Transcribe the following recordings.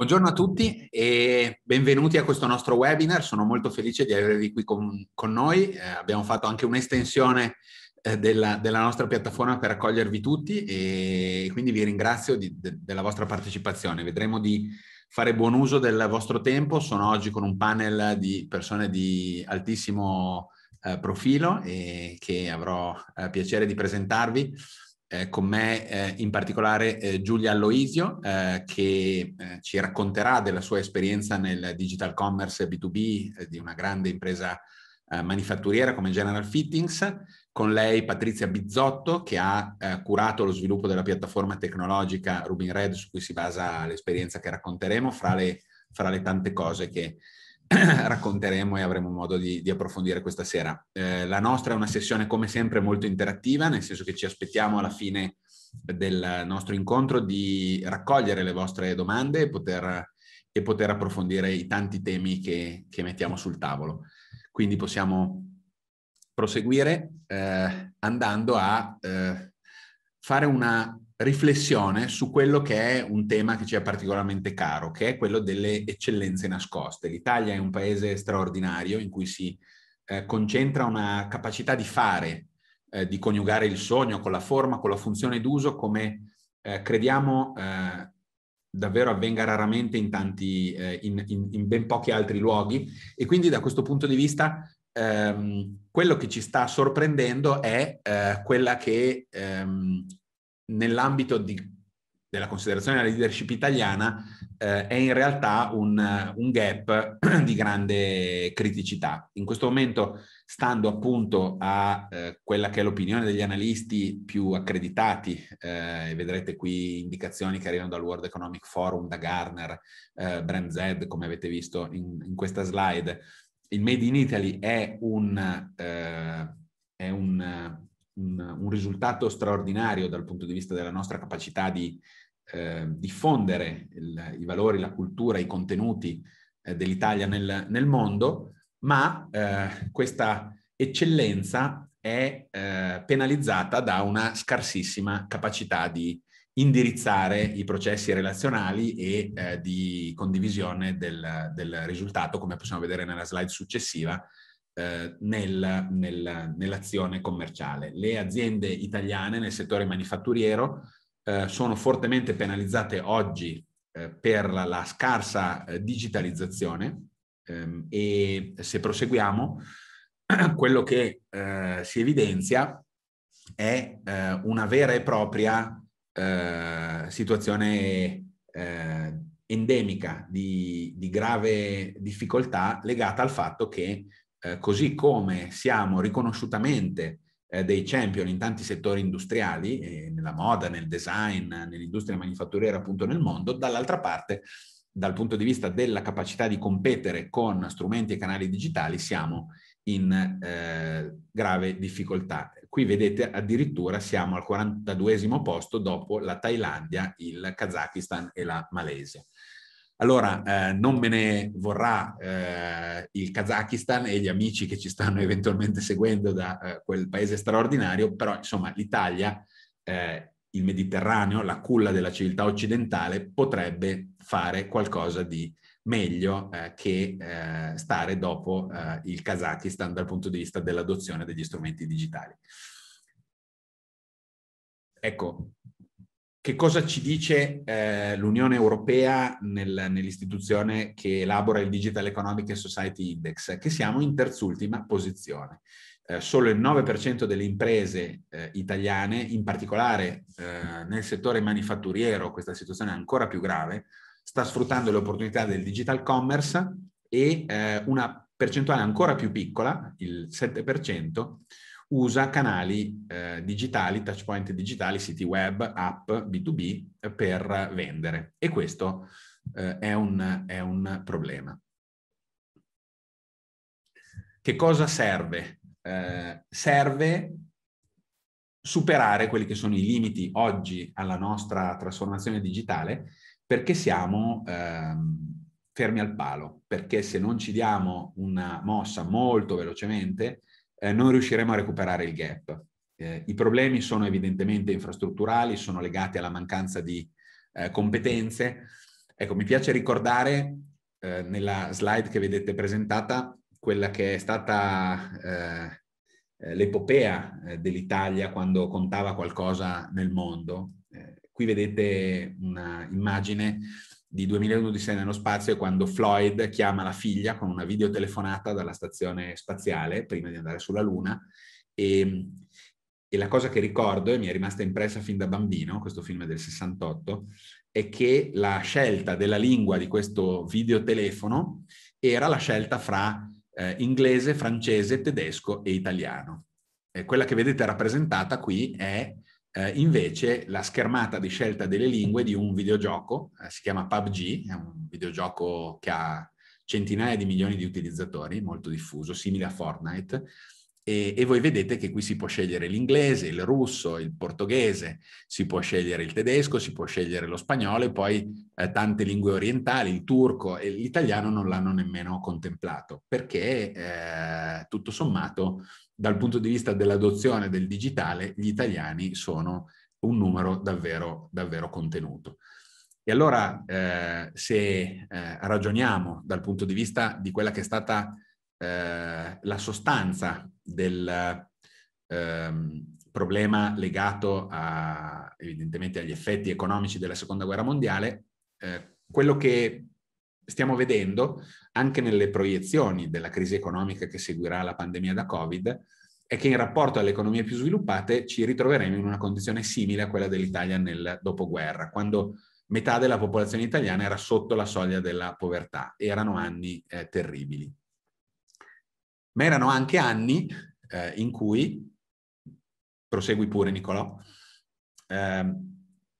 Buongiorno a tutti e benvenuti a questo nostro webinar. Sono molto felice di avervi qui con, con noi. Eh, abbiamo fatto anche un'estensione eh, della, della, nostra piattaforma per accogliervi tutti e quindi vi ringrazio di, de, della vostra partecipazione. Vedremo di fare buon uso del vostro tempo. Sono oggi con un panel di persone di altissimo eh, profilo e che avrò eh, piacere di presentarvi eh, con me eh, in particolare eh, Giulia Aloisio eh, che eh, ci racconterà della sua esperienza nel digital commerce B2B eh, di una grande impresa manifatturiera come General Fittings. Con lei Patrizia Bizzotto che ha curato lo sviluppo della piattaforma tecnologica Rubin Red su cui si basa l'esperienza che racconteremo fra le, fra le tante cose che racconteremo e avremo modo di, di approfondire questa sera. Eh, la nostra è una sessione come sempre molto interattiva, nel senso che ci aspettiamo alla fine del nostro incontro di raccogliere le vostre domande e poter, e poter approfondire i tanti temi che, che, mettiamo sul tavolo. Quindi possiamo proseguire eh, andando a eh, fare una riflessione su quello che è un tema che ci è particolarmente caro, che è quello delle eccellenze nascoste. L'Italia è un paese straordinario in cui si eh, concentra una capacità di fare, eh, di coniugare il sogno con la forma, con la funzione d'uso, come eh, crediamo eh, davvero avvenga raramente in, tanti, eh, in, in, in, ben pochi altri luoghi. E quindi da questo punto di vista ehm, quello che ci sta sorprendendo è eh, quella che ehm, nell'ambito di, della considerazione della leadership italiana eh, è in realtà un, un, gap di grande criticità. In questo momento, stando appunto a eh, quella che è l'opinione degli analisti più accreditati, eh, vedrete qui indicazioni che arrivano dal World Economic Forum, da Garner, eh, Brand Z, come avete visto in, in, questa slide, il Made in Italy è un... Eh, è un un, un risultato straordinario dal punto di vista della nostra capacità di eh, diffondere il, i valori, la cultura, i contenuti eh, dell'Italia nel, nel, mondo, ma eh, questa eccellenza è eh, penalizzata da una scarsissima capacità di indirizzare i processi relazionali e eh, di condivisione del, del risultato, come possiamo vedere nella slide successiva, eh, nel, nell'azione commerciale. Le aziende italiane nel settore manifatturiero eh, sono fortemente penalizzate oggi eh, per la, la scarsa eh, digitalizzazione ehm, e se proseguiamo quello che eh, si evidenzia è eh, una vera e propria situazione endemica di, di, grave difficoltà legata al fatto che eh, così come siamo riconosciutamente eh, dei champion in tanti settori industriali, eh, nella moda, nel design, nell'industria manifatturiera appunto nel mondo, dall'altra parte dal punto di vista della capacità di competere con strumenti e canali digitali siamo in eh, grave difficoltà. Qui vedete addirittura siamo al 42 posto dopo la Thailandia, il Kazakistan e la Malesia. Allora, eh, non me ne vorrà eh, il Kazakistan e gli amici che ci stanno eventualmente seguendo da eh, quel paese straordinario, però insomma l'Italia, eh, il Mediterraneo, la culla della civiltà occidentale, potrebbe fare qualcosa di meglio eh, che eh, stare dopo il Kazakistan dal punto di vista dell'adozione degli strumenti digitali. Ecco, che cosa ci dice eh, l'Unione Europea nel, nell'istituzione che elabora il Digital Economic and Society Index? Che siamo in terzultima posizione. Eh, solo il 9% delle imprese eh, italiane, in particolare eh, nel settore manifatturiero, questa situazione è ancora più grave, sta sfruttando le opportunità del digital commerce e eh, una percentuale ancora più piccola, il 7%, usa canali eh, digitali, touchpoint digitali, siti web, app, B2B eh, per vendere e questo eh, è, un, è un problema. Che cosa serve? Eh, serve superare quelli che sono i limiti oggi alla nostra trasformazione digitale perché siamo ehm, fermi al palo, perché se non ci diamo una mossa molto velocemente eh, non riusciremo a recuperare il gap. Eh, I problemi sono evidentemente infrastrutturali, sono legati alla mancanza di eh, competenze. Ecco, mi piace ricordare eh, nella slide che vedete presentata quella che è stata eh, eh, l'epopea dell'Italia quando contava qualcosa nel mondo. qui vedete un'immagine di 2011 nello spazio è quando Floyd chiama la figlia con una videotelefonata dalla stazione spaziale prima di andare sulla Luna e, ehm, e la cosa che ricordo e mi è rimasta impressa fin da bambino, questo film è del 68, è che la scelta della lingua di questo videotelefono era la scelta fra eh, inglese, francese, tedesco e italiano. E quella che vedete rappresentata qui è eh, invece la schermata di scelta delle lingue di un videogioco, eh, si chiama PUBG, è un videogioco che ha centinaia di milioni di utilizzatori, molto diffuso, simile a Fortnite, e, e, voi vedete che qui si può scegliere l'inglese, il russo, il portoghese, si può scegliere il tedesco, si può scegliere lo spagnolo e poi eh, tante lingue orientali, il turco e l'italiano non l'hanno nemmeno contemplato perché eh, tutto sommato dal punto di vista dell'adozione del digitale, gli italiani sono un numero davvero, davvero contenuto. E allora, eh, se eh, ragioniamo dal punto di vista di quella che è stata eh, la sostanza del ehm, problema legato a, evidentemente agli effetti economici della Seconda Guerra Mondiale, eh, quello che stiamo vedendo anche nelle proiezioni della crisi economica che seguirà la pandemia da Covid, è che in rapporto alle economie più sviluppate ci ritroveremo in una condizione simile a quella dell'Italia nel dopoguerra, quando metà della popolazione italiana era sotto la soglia della povertà. Erano anni eh, terribili. Ma erano anche anni eh, in cui, prosegui pure Nicolò, eh,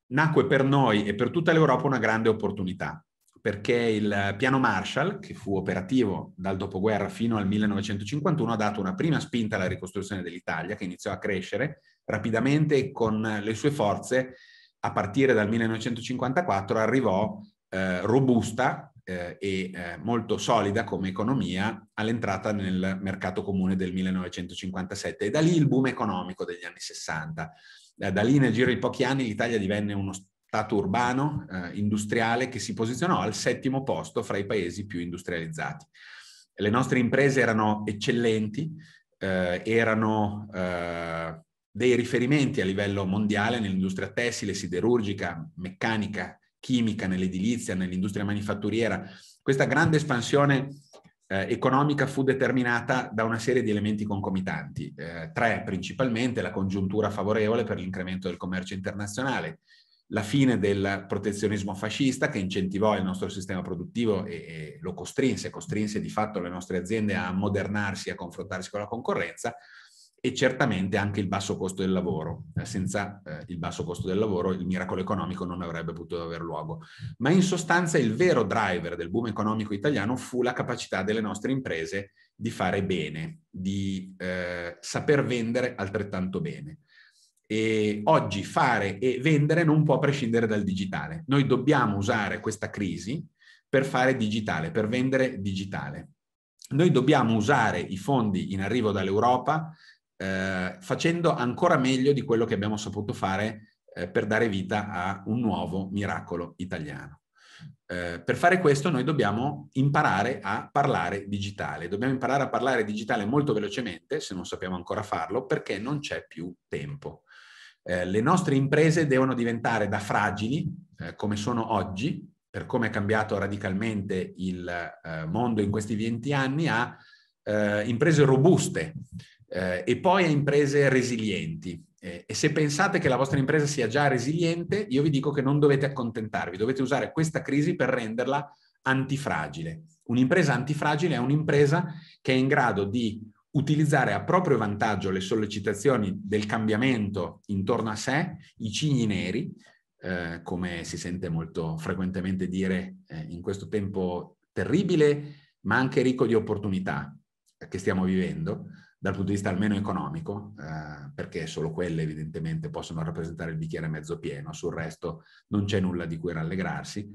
nacque per noi e per tutta l'Europa una grande opportunità, perché il piano Marshall, che fu operativo dal dopoguerra fino al 1951, ha dato una prima spinta alla ricostruzione dell'Italia, che iniziò a crescere rapidamente e con le sue forze, a partire dal 1954, arrivò eh, robusta eh, e eh, molto solida come economia all'entrata nel mercato comune del 1957 e da lì il boom economico degli anni 60. Eh, da lì nel giro di pochi anni l'Italia divenne uno stato urbano, eh, industriale, che si posizionò al settimo posto fra i paesi più industrializzati. Le nostre imprese erano eccellenti, eh, erano eh, dei riferimenti a livello mondiale nell'industria tessile, siderurgica, meccanica, chimica, nell'edilizia, nell'industria manifatturiera. Questa grande espansione eh, economica fu determinata da una serie di elementi concomitanti, eh, tre principalmente, la congiuntura favorevole per l'incremento del commercio internazionale, la fine del protezionismo fascista che incentivò il nostro sistema produttivo e, e, lo costrinse, costrinse di fatto le nostre aziende a modernarsi, a confrontarsi con la concorrenza e certamente anche il basso costo del lavoro. Eh, senza eh, il basso costo del lavoro il miracolo economico non avrebbe potuto aver luogo. Ma in sostanza il vero driver del boom economico italiano fu la capacità delle nostre imprese di fare bene, di eh, saper vendere altrettanto bene eh, oggi fare e vendere non può prescindere dal digitale. Noi dobbiamo usare questa crisi per fare digitale, per vendere digitale. Noi dobbiamo usare i fondi in arrivo dall'Europa eh, facendo ancora meglio di quello che abbiamo saputo fare eh, per dare vita a un nuovo miracolo italiano. Eh, per fare questo noi dobbiamo imparare a parlare digitale, dobbiamo imparare a parlare digitale molto velocemente, se non sappiamo ancora farlo, perché non c'è più tempo. Eh, le nostre imprese devono diventare da fragili, eh, come sono oggi, per come è cambiato radicalmente il eh, mondo in questi 20 anni, a eh, imprese robuste eh, e poi a imprese resilienti. e se pensate che la vostra impresa sia già resiliente, io vi dico che non dovete accontentarvi, dovete usare questa crisi per renderla antifragile. Un'impresa antifragile è un'impresa che è in grado di utilizzare a proprio vantaggio le sollecitazioni del cambiamento intorno a sé, i cigni neri, eh, come si sente molto frequentemente dire eh, in questo tempo terribile, ma anche ricco di opportunità che stiamo vivendo, dal punto di vista almeno economico, eh, perché solo quelle evidentemente possono rappresentare il bicchiere mezzo pieno, sul resto non c'è nulla di cui rallegrarsi.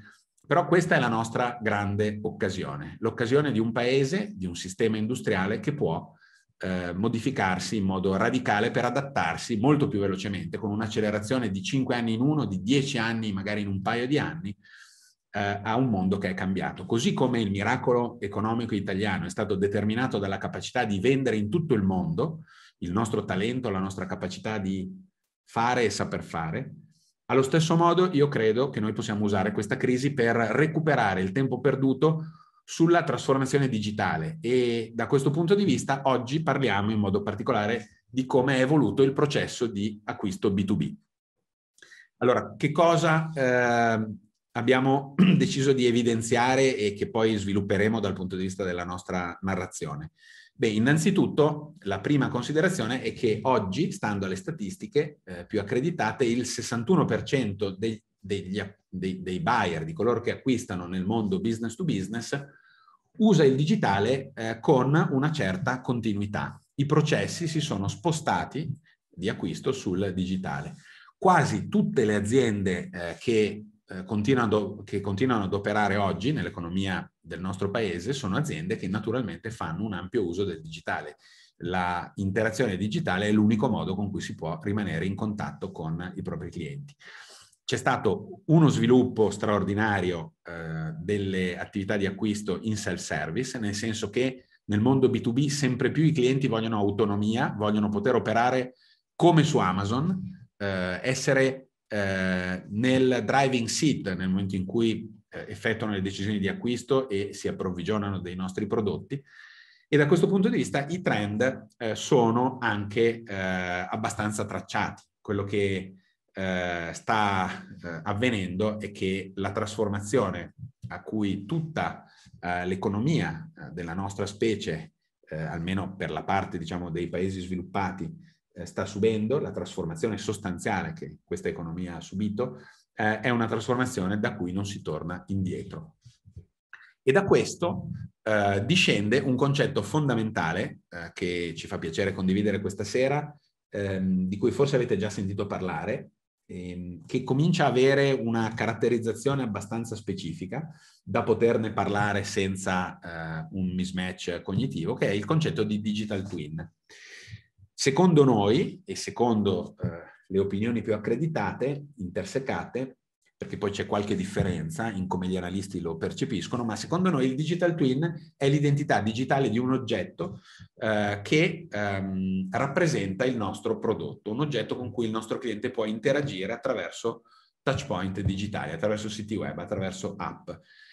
Però questa è la nostra grande occasione, l'occasione di un paese, di un sistema industriale che può eh, modificarsi in modo radicale per adattarsi molto più velocemente, con un'accelerazione di 5 anni in uno, di 10 anni magari in un paio di anni, eh, a un mondo che è cambiato. Così come il miracolo economico italiano è stato determinato dalla capacità di vendere in tutto il mondo il nostro talento, la nostra capacità di fare e saper fare, allo stesso modo io credo che noi possiamo usare questa crisi per recuperare il tempo perduto sulla trasformazione digitale e da questo punto di vista oggi parliamo in modo particolare di come è evoluto il processo di acquisto B2B. Allora, che cosa eh, abbiamo deciso di evidenziare e che poi svilupperemo dal punto di vista della nostra narrazione? Beh, innanzitutto la prima considerazione è che oggi, stando alle statistiche eh, più accreditate, il 61% dei, degli, dei, dei, buyer, di coloro che acquistano nel mondo business to business, usa il digitale eh, con una certa continuità. I processi si sono spostati di acquisto sul digitale. Quasi tutte le aziende eh, che, eh, continuano, che continuano ad operare oggi nell'economia del nostro paese sono aziende che naturalmente fanno un ampio uso del digitale la interazione digitale è l'unico modo con cui si può rimanere in contatto con i propri clienti c'è stato uno sviluppo straordinario eh, delle attività di acquisto in self-service, nel senso che nel mondo B2B sempre più i clienti vogliono autonomia, vogliono poter operare come su Amazon, eh, essere eh, nel driving seat nel momento in cui eh, effettuano le decisioni di acquisto e si approvvigionano dei nostri prodotti. E da questo punto di vista i trend eh, sono anche eh, abbastanza tracciati. Quello che eh, sta eh, avvenendo è che la trasformazione a cui tutta eh, l'economia eh, della nostra specie, eh, almeno per la parte diciamo, dei paesi sviluppati, sta subendo, la trasformazione sostanziale che questa economia ha subito, è una trasformazione da cui non si torna indietro. E da questo discende un concetto fondamentale che ci fa piacere condividere questa sera, ehm, di cui forse avete già sentito parlare, Ehm, che comincia a avere una caratterizzazione abbastanza specifica da poterne parlare senza eh, un mismatch cognitivo, che è il concetto di digital twin. Secondo noi e secondo eh, le opinioni più accreditate, intersecate, perché poi c'è qualche differenza in come gli analisti lo percepiscono, ma secondo noi il digital twin è l'identità digitale di un oggetto eh, che ehm, rappresenta il nostro prodotto, un oggetto con cui il nostro cliente può interagire attraverso touchpoint digitali, attraverso siti web, attraverso app.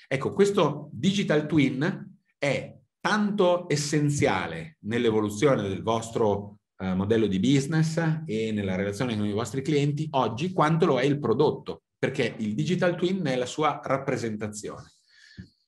Ecco, questo digital twin è tanto essenziale nell'evoluzione del vostro eh, modello di business e nella relazione con i vostri clienti oggi quanto lo è il prodotto perché il digital twin è la sua rappresentazione.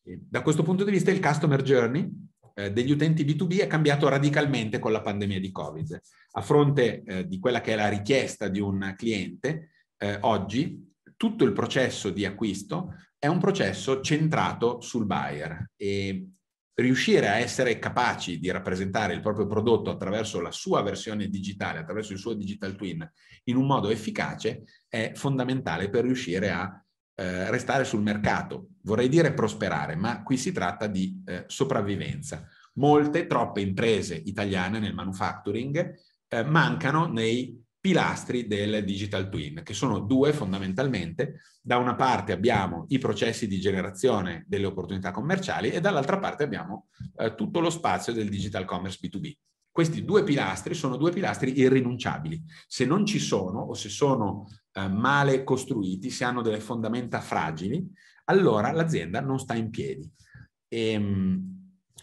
Da questo punto di vista il customer journey eh, degli utenti B2B è cambiato radicalmente con la pandemia di Covid. A fronte eh, di quella che è la richiesta di un cliente, eh, oggi tutto il processo di acquisto è un processo centrato sul buyer e riuscire a essere capaci di rappresentare il proprio prodotto attraverso la sua versione digitale, attraverso il suo digital twin, in un modo efficace, è fondamentale per riuscire a eh, restare sul mercato. Vorrei dire prosperare, ma qui si tratta di eh, sopravvivenza. Molte, troppe imprese italiane nel manufacturing eh, mancano nei pilastri del digital twin, che sono due fondamentalmente. Da una parte abbiamo i processi di generazione delle opportunità commerciali e dall'altra parte abbiamo eh, tutto lo spazio del digital commerce B2B. Questi due pilastri sono due pilastri irrinunciabili. Se non ci sono o se sono eh, male costruiti, se hanno delle fondamenta fragili, allora l'azienda non sta in piedi. E, ehm,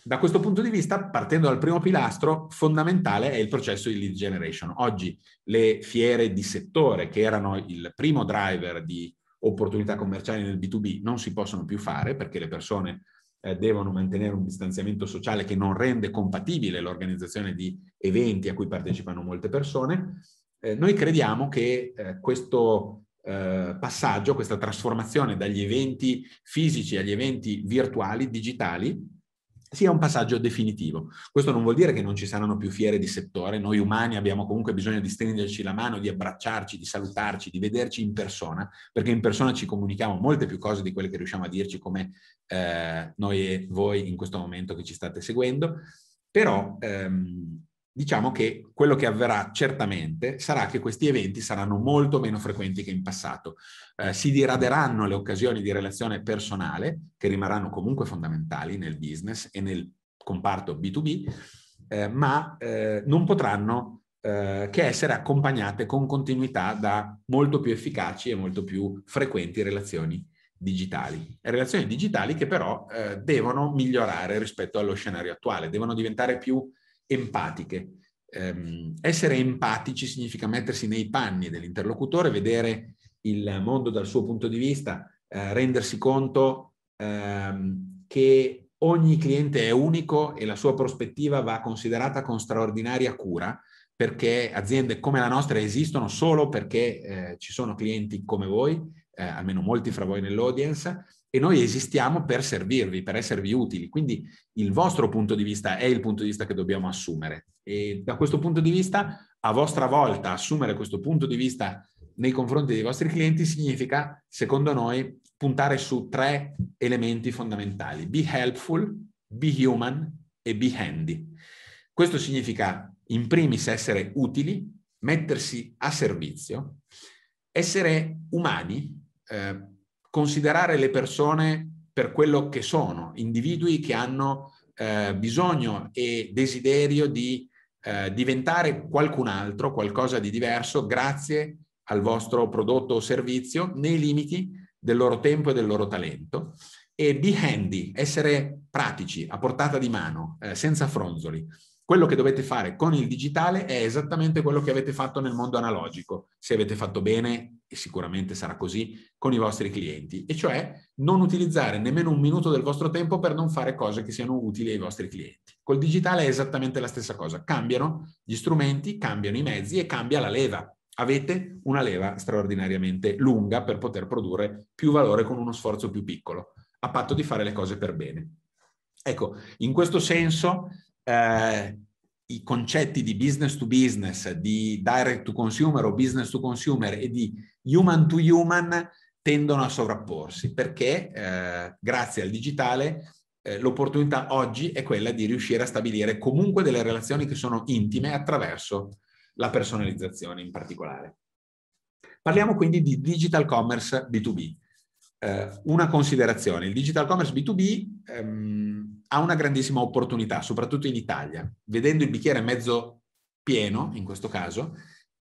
da questo punto di vista, partendo dal primo pilastro, fondamentale è il processo di lead generation. Oggi le fiere di settore, che erano il primo driver di opportunità commerciali nel B2B, non si possono più fare perché le persone eh, devono mantenere un distanziamento sociale che non rende compatibile l'organizzazione di eventi a cui partecipano molte persone. Eh, noi crediamo che eh, questo eh, passaggio, questa trasformazione dagli eventi fisici agli eventi virtuali, digitali, sia un passaggio definitivo. Questo non vuol dire che non ci saranno più fiere di settore, noi umani abbiamo comunque bisogno di stringerci la mano, di abbracciarci, di salutarci, di vederci in persona, perché in persona ci comunichiamo molte più cose di quelle che riusciamo a dirci come eh, noi e voi in questo momento che ci state seguendo, però ehm, diciamo che quello che avverrà certamente sarà che questi eventi saranno molto meno frequenti che in passato. Eh, si diraderanno le occasioni di relazione personale, che rimarranno comunque fondamentali nel business e nel comparto B2B, eh, ma eh, non potranno eh, che essere accompagnate con continuità da molto più efficaci e molto più frequenti relazioni digitali. Relazioni digitali che però eh, devono migliorare rispetto allo scenario attuale, devono diventare più empatiche. Um, essere empatici significa mettersi nei panni dell'interlocutore, vedere il mondo dal suo punto di vista, eh, rendersi conto ehm, che ogni cliente è unico e la sua prospettiva va considerata con straordinaria cura perché aziende come la nostra esistono solo perché eh, ci sono clienti come voi, eh, almeno molti fra voi nell'audience, e noi esistiamo per servirvi, per esservi utili. Quindi il vostro punto di vista è il punto di vista che dobbiamo assumere. E da questo punto di vista, a vostra volta, assumere questo punto di vista nei confronti dei vostri clienti significa, secondo noi, puntare su tre elementi fondamentali. Be helpful, be human e be handy. Questo significa, in primis, essere utili, mettersi a servizio, essere umani, eh, considerare le persone per quello che sono, individui che hanno eh, bisogno e desiderio di eh, diventare qualcun altro, qualcosa di diverso, grazie al vostro prodotto o servizio, nei limiti del loro tempo e del loro talento. E be handy, essere pratici, a portata di mano, eh, senza fronzoli. Quello che dovete fare con il digitale è esattamente quello che avete fatto nel mondo analogico, se avete fatto bene e sicuramente sarà così con i vostri clienti, e cioè non utilizzare nemmeno un minuto del vostro tempo per non fare cose che siano utili ai vostri clienti. Col digitale è esattamente la stessa cosa, cambiano gli strumenti, cambiano i mezzi e cambia la leva. Avete una leva straordinariamente lunga per poter produrre più valore con uno sforzo più piccolo, a patto di fare le cose per bene. Ecco, in questo senso eh, i concetti di business to business, di direct to consumer o business to consumer e di human to human tendono a sovrapporsi perché eh, grazie al digitale eh, l'opportunità oggi è quella di riuscire a stabilire comunque delle relazioni che sono intime attraverso la personalizzazione in particolare. Parliamo quindi di digital commerce B2B. Eh, una considerazione, il digital commerce B2B ehm, ha una grandissima opportunità, soprattutto in Italia. Vedendo il bicchiere mezzo pieno, in questo caso,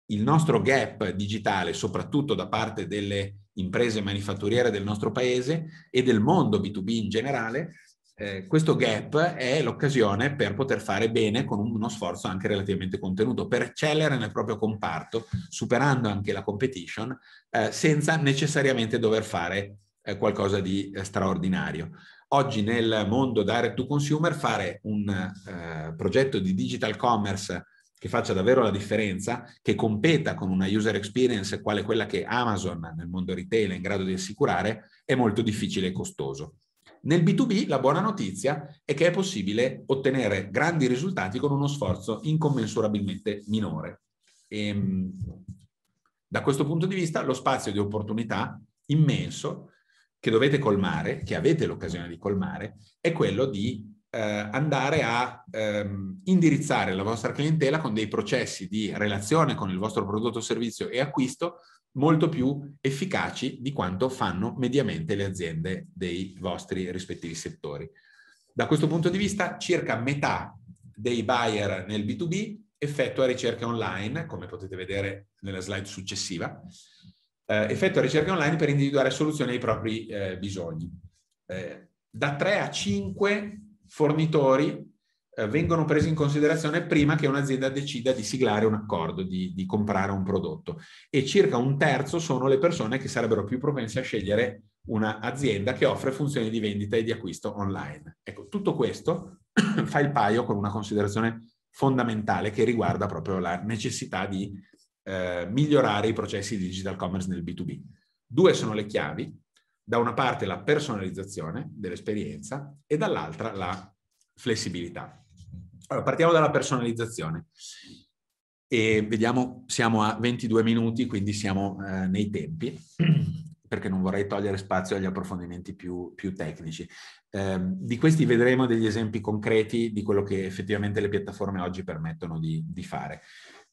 il nostro gap digitale, soprattutto da parte delle imprese manifatturiere del nostro paese e del mondo B2B in generale, eh, questo gap è l'occasione per poter fare bene con uno sforzo anche relativamente contenuto, per eccellere nel proprio comparto, superando anche la competition, eh, senza necessariamente dover fare eh, qualcosa di eh, straordinario oggi nel mondo direct to consumer fare un eh, progetto di digital commerce che faccia davvero la differenza, che competa con una user experience quale quella che Amazon nel mondo retail è in grado di assicurare, è molto difficile e costoso. Nel B2B la buona notizia è che è possibile ottenere grandi risultati con uno sforzo incommensurabilmente minore. E, ehm, da questo punto di vista lo spazio di opportunità immenso che dovete colmare, che avete l'occasione di colmare, è quello di eh, andare a ehm, indirizzare la vostra clientela con dei processi di relazione con il vostro prodotto, servizio e acquisto molto più efficaci di quanto fanno mediamente le aziende dei vostri rispettivi settori. Da questo punto di vista, circa metà dei buyer nel B2B effettua ricerche online, come potete vedere nella slide successiva, eh, effettua ricerche online per individuare soluzioni ai propri eh, bisogni. Eh, da 3 a 5 fornitori eh, vengono presi in considerazione prima che un'azienda decida di siglare un accordo, di, di, comprare un prodotto e circa un terzo sono le persone che sarebbero più propense a scegliere un'azienda che offre funzioni di vendita e di acquisto online. Ecco, tutto questo fa il paio con una considerazione fondamentale che riguarda proprio la necessità di eh, migliorare i processi di digital commerce nel B2B. Due sono le chiavi, da una parte la personalizzazione dell'esperienza e dall'altra la flessibilità. Allora, partiamo dalla personalizzazione e vediamo, siamo a 22 minuti, quindi siamo eh, nei tempi, perché non vorrei togliere spazio agli approfondimenti più, più tecnici. Eh, di questi vedremo degli esempi concreti di quello che effettivamente le piattaforme oggi permettono di, di fare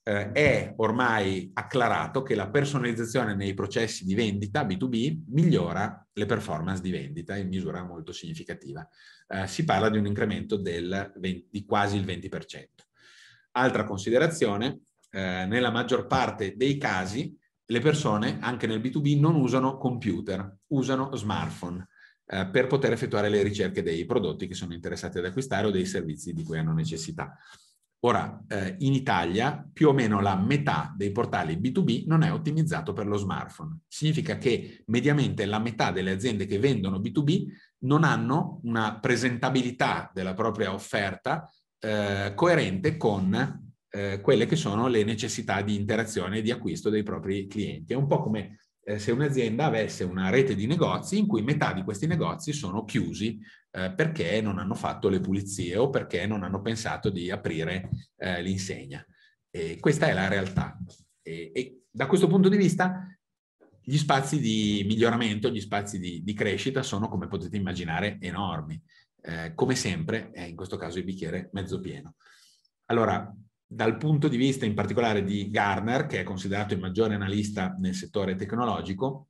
eh, è ormai acclarato che la personalizzazione nei processi di vendita B2B migliora le performance di vendita in misura molto significativa. Eh, si parla di un incremento 20, di quasi il 20%. Altra considerazione, eh, nella maggior parte dei casi le persone, anche nel B2B, non usano computer, usano smartphone eh, per poter effettuare le ricerche dei prodotti che sono interessati ad acquistare o dei servizi di cui hanno necessità. Ora, eh, in Italia più o meno la metà dei portali B2B non è ottimizzato per lo smartphone. Significa che mediamente la metà delle aziende che vendono B2B non hanno una presentabilità della propria offerta eh, coerente con eh, quelle che sono le necessità di interazione e di acquisto dei propri clienti. È un po' come eh, se un'azienda avesse una rete di negozi in cui metà di questi negozi sono chiusi eh, perché non hanno fatto le pulizie o perché non hanno pensato di aprire eh, l'insegna. E questa è la realtà. E, e, da questo punto di vista gli spazi di miglioramento, gli spazi di, di crescita sono, come potete immaginare, enormi. Eh, come sempre, è in questo caso il bicchiere mezzo pieno. Allora, dal punto di vista in particolare di Garner, che è considerato il maggiore analista nel settore tecnologico,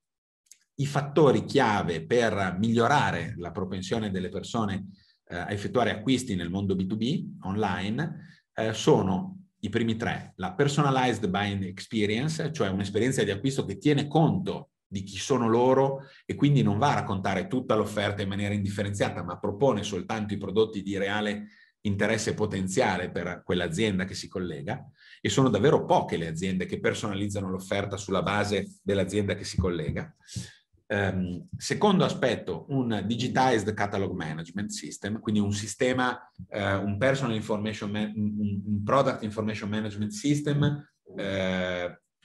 i fattori chiave per migliorare la propensione delle persone eh, a effettuare acquisti nel mondo B2B online eh, sono i primi tre, la personalized buying experience, cioè un'esperienza di acquisto che tiene conto di chi sono loro e quindi non va a raccontare tutta l'offerta in maniera indifferenziata, ma propone soltanto i prodotti di reale interesse potenziale per quell'azienda che si collega e sono davvero poche le aziende che personalizzano l'offerta sulla base dell'azienda che si collega. Um, secondo aspetto, un digitized catalog management system, quindi un sistema, uh, un personal information, man- un product information management system, uh,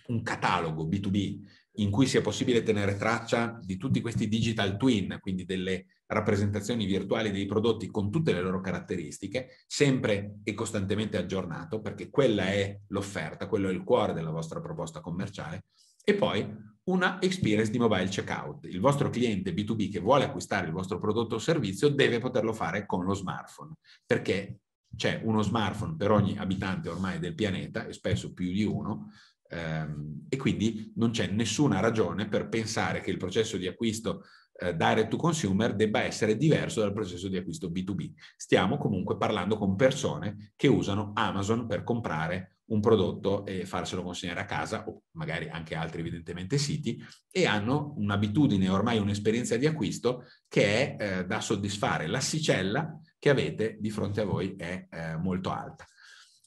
un catalogo B2B in cui sia possibile tenere traccia di tutti questi digital twin, quindi delle rappresentazioni virtuali dei prodotti con tutte le loro caratteristiche, sempre e costantemente aggiornato, perché quella è l'offerta, quello è il cuore della vostra proposta commerciale, e poi una experience di mobile checkout. Il vostro cliente B2B che vuole acquistare il vostro prodotto o servizio deve poterlo fare con lo smartphone, perché c'è uno smartphone per ogni abitante ormai del pianeta, e spesso più di uno, ehm, e quindi non c'è nessuna ragione per pensare che il processo di acquisto eh, direct to consumer debba essere diverso dal processo di acquisto B2B. Stiamo comunque parlando con persone che usano Amazon per comprare un prodotto e farselo consegnare a casa o magari anche altri evidentemente siti e hanno un'abitudine, ormai un'esperienza di acquisto che è eh, da soddisfare. L'assicella che avete di fronte a voi è eh, molto alta.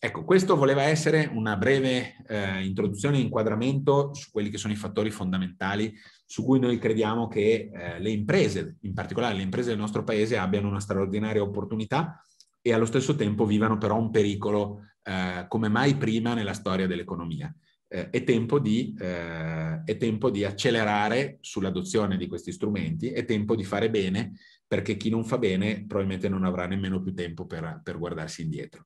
Ecco, questo voleva essere una breve eh, introduzione e inquadramento su quelli che sono i fattori fondamentali su cui noi crediamo che eh, le imprese, in particolare le imprese del nostro paese, abbiano una straordinaria opportunità e allo stesso tempo vivano però un pericolo eh, come mai prima nella storia dell'economia. Eh, è, tempo di, eh, è tempo di accelerare sull'adozione di questi strumenti, è tempo di fare bene, perché chi non fa bene probabilmente non avrà nemmeno più tempo per, per guardarsi indietro.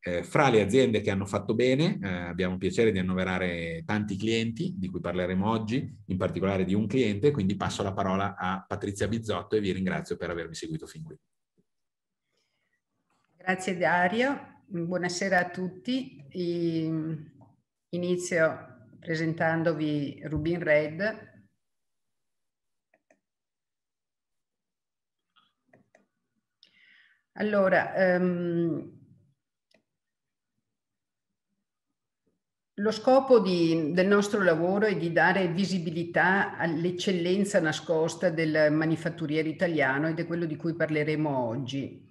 Eh, fra le aziende che hanno fatto bene, eh, abbiamo piacere di annoverare tanti clienti, di cui parleremo oggi, in particolare di un cliente, quindi passo la parola a Patrizia Bizzotto e vi ringrazio per avermi seguito fin qui. Grazie Dario buonasera a tutti. Inizio presentandovi Rubin Red. Allora, um, Lo scopo di, del nostro lavoro è di dare visibilità all'eccellenza nascosta del manifatturiero italiano ed è quello di cui parleremo oggi.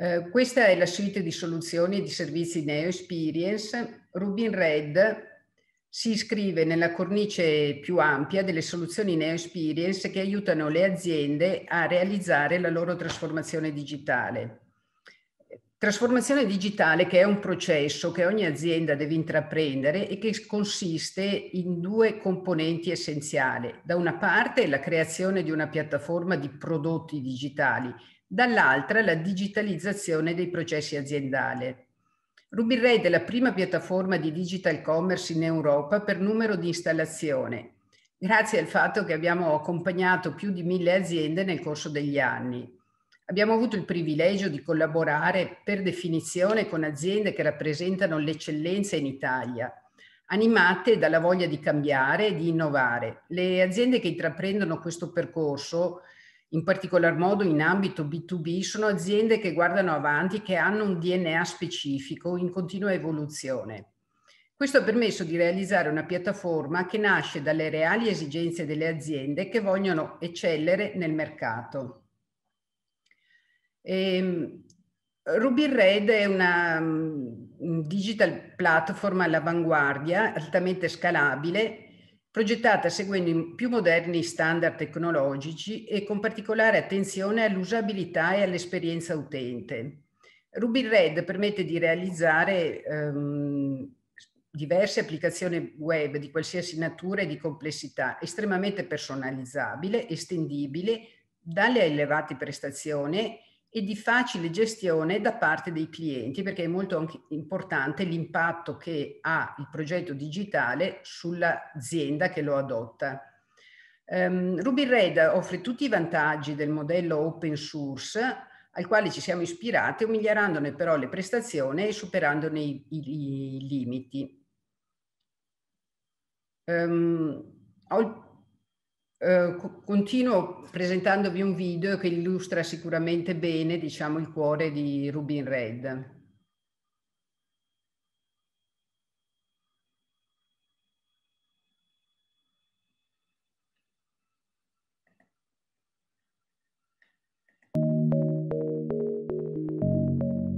Eh, questa è la suite di soluzioni e di servizi Neo Experience. Rubin Red si iscrive nella cornice più ampia delle soluzioni Neo Experience che aiutano le aziende a realizzare la loro trasformazione digitale. Trasformazione digitale che è un processo che ogni azienda deve intraprendere e che consiste in due componenti essenziali. Da una parte la creazione di una piattaforma di prodotti digitali dall'altra la digitalizzazione dei processi aziendali. Ruby Raid è la prima piattaforma di digital commerce in Europa per numero di installazioni, grazie al fatto che abbiamo accompagnato più di mille aziende nel corso degli anni. Abbiamo avuto il privilegio di collaborare per definizione con aziende che rappresentano l'eccellenza in Italia, animate dalla voglia di cambiare e di innovare. Le aziende che intraprendono questo percorso in particolar modo in ambito B2B, sono aziende che guardano avanti, che hanno un DNA specifico in continua evoluzione. Questo ha permesso di realizzare una piattaforma che nasce dalle reali esigenze delle aziende che vogliono eccellere nel mercato. E, ehm, Ruby Red è una mm, digital platform all'avanguardia, altamente scalabile, progettata seguendo i più moderni standard tecnologici e con particolare attenzione all'usabilità e all'esperienza utente. Ruby Red permette di realizzare ehm, diverse applicazioni web di qualsiasi natura e di complessità, estremamente personalizzabile, estendibile, dalle elevate prestazioni e di facile gestione da parte dei clienti, perché è molto importante l'impatto che ha il progetto digitale sull'azienda che lo adotta. Um, ehm, Ruby Red offre tutti i vantaggi del modello open source al quale ci siamo ispirati, migliorandone però le prestazioni e superandone i, i, i limiti. Um, ho il eh, continuo presentandovi un video che illustra sicuramente bene diciamo, il cuore di Rubin Red.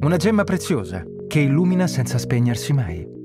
Una gemma preziosa che illumina senza spegnersi mai.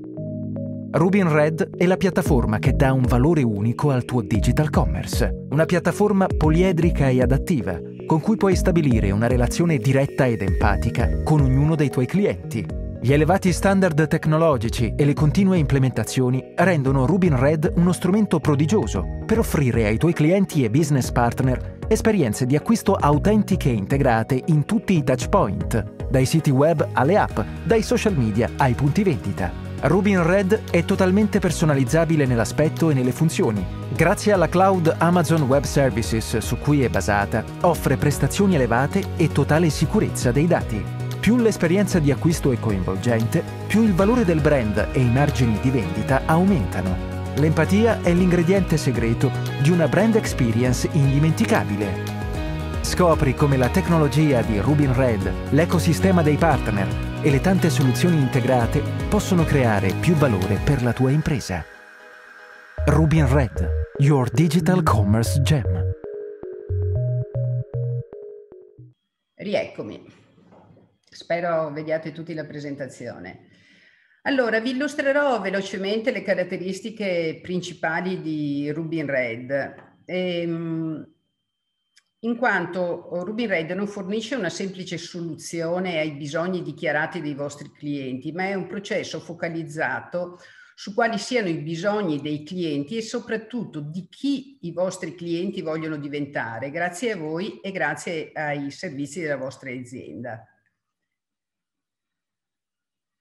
Rubin Red è la piattaforma che dà un valore unico al tuo digital commerce, una piattaforma poliedrica e adattiva con cui puoi stabilire una relazione diretta ed empatica con ognuno dei tuoi clienti. Gli elevati standard tecnologici e le continue implementazioni rendono Rubin Red uno strumento prodigioso per offrire ai tuoi clienti e business partner esperienze di acquisto autentiche e integrate in tutti i touchpoint, dai siti web alle app, dai social media ai punti vendita. Rubin Red è totalmente personalizzabile nell'aspetto e nelle funzioni. Grazie alla cloud Amazon Web Services su cui è basata, offre prestazioni elevate e totale sicurezza dei dati. Più l'esperienza di acquisto è coinvolgente, più il valore del brand e i margini di vendita aumentano. L'empatia è l'ingrediente segreto di una brand experience indimenticabile. Scopri come la tecnologia di Rubin Red, l'ecosistema dei partner, e le tante soluzioni integrate possono creare più valore per la tua impresa. Rubin Red, Your Digital Commerce Gem. Rieccomi. Spero vediate tutti la presentazione. Allora, vi illustrerò velocemente le caratteristiche principali di Rubin Red. Ehm, in quanto oh, Rubin Red non fornisce una semplice soluzione ai bisogni dichiarati dei vostri clienti, ma è un processo focalizzato su quali siano i bisogni dei clienti e soprattutto di chi i vostri clienti vogliono diventare, grazie a voi e grazie ai servizi della vostra azienda.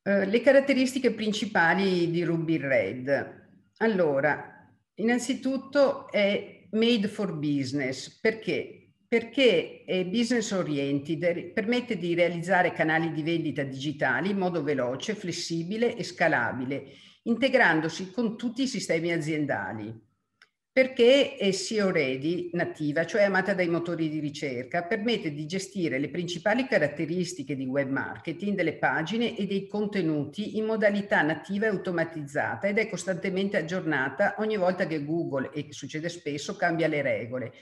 Eh, le caratteristiche principali di Ruby Red. Allora, innanzitutto è made for business perché perché eh, Business Oriented permette di realizzare canali di vendita digitali in modo veloce, flessibile e scalabile, integrandosi con tutti i sistemi aziendali. Perché è SEO Ready nativa, cioè amata dai motori di ricerca, permette di gestire le principali caratteristiche di web marketing delle pagine e dei contenuti in modalità nativa e automatizzata ed è costantemente aggiornata ogni volta che Google, e succede spesso, cambia le regole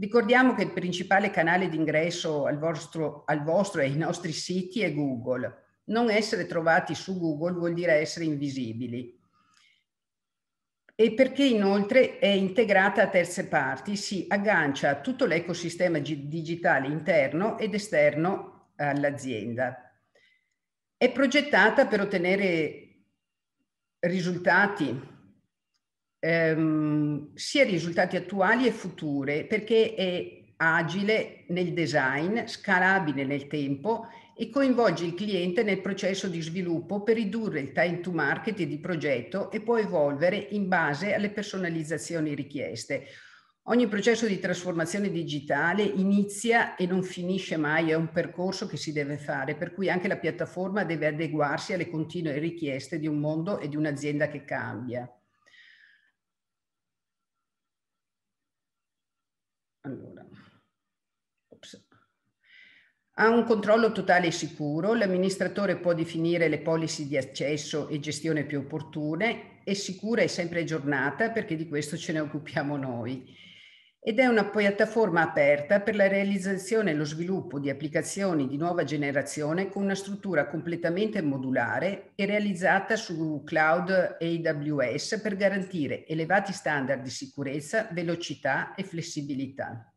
Ricordiamo che il principale canale d'ingresso al vostro, al vostro e ai nostri siti è Google. Non essere trovati su Google vuol dire essere invisibili e perché inoltre è integrata a terze parti, si aggancia a tutto l'ecosistema digitale interno ed esterno all'azienda. È progettata per ottenere risultati ehm, sia risultati attuali e future perché è agile nel design, scalabile nel tempo e coinvolge il cliente nel processo di sviluppo per ridurre il time to market di progetto e può evolvere in base alle personalizzazioni richieste. Ogni processo di trasformazione digitale inizia e non finisce mai, è un percorso che si deve fare, per cui anche la piattaforma deve adeguarsi alle continue richieste di un mondo e di un'azienda che cambia. Allora, ha un controllo totale e sicuro, l'amministratore può definire le policy di accesso e gestione più opportune, è sicura e sempre aggiornata perché di questo ce ne occupiamo noi ed è una piattaforma aperta per la realizzazione e lo sviluppo di applicazioni di nuova generazione con una struttura completamente modulare e realizzata su cloud AWS per garantire elevati standard di sicurezza, velocità e flessibilità.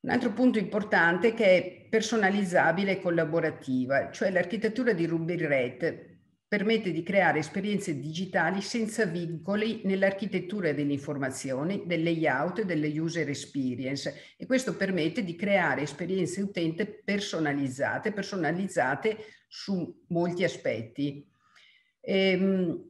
Un altro punto importante è che è personalizzabile e collaborativa, cioè l'architettura di Ruby Red permette di creare esperienze digitali senza vincoli nell'architettura delle informazioni, del layout e delle user experience e questo permette di creare esperienze utente personalizzate, personalizzate su molti aspetti. Ehm,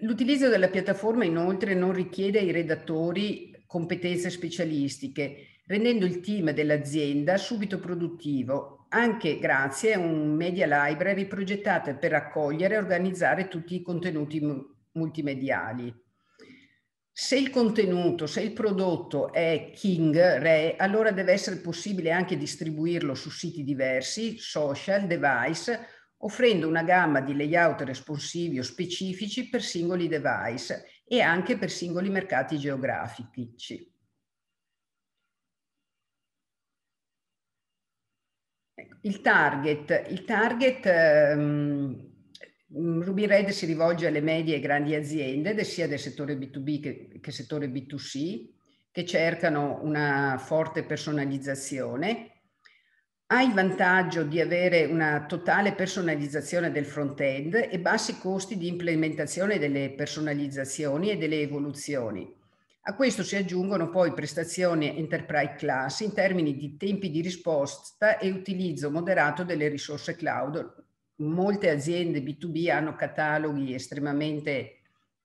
l'utilizzo della piattaforma inoltre non richiede ai redattori competenze specialistiche, rendendo il team dell'azienda subito produttivo anche grazie a un media library progettato per raccogliere e organizzare tutti i contenuti multimediali. Se il contenuto, se il prodotto è king, re, allora deve essere possibile anche distribuirlo su siti diversi, social, device, offrendo una gamma di layout responsivi o specifici per singoli device e anche per singoli mercati geografici. Il target, il target um, ehm, mm, Ruby Red si rivolge alle medie e grandi aziende, sia del settore B2B che, che settore B2C, che cercano una forte personalizzazione. Ha il vantaggio di avere una totale personalizzazione del front-end e bassi costi di implementazione delle personalizzazioni e delle evoluzioni a questo si aggiungono poi prestazioni enterprise class in termini di tempi di risposta e utilizzo moderato delle risorse cloud. Molte aziende B2B hanno cataloghi estremamente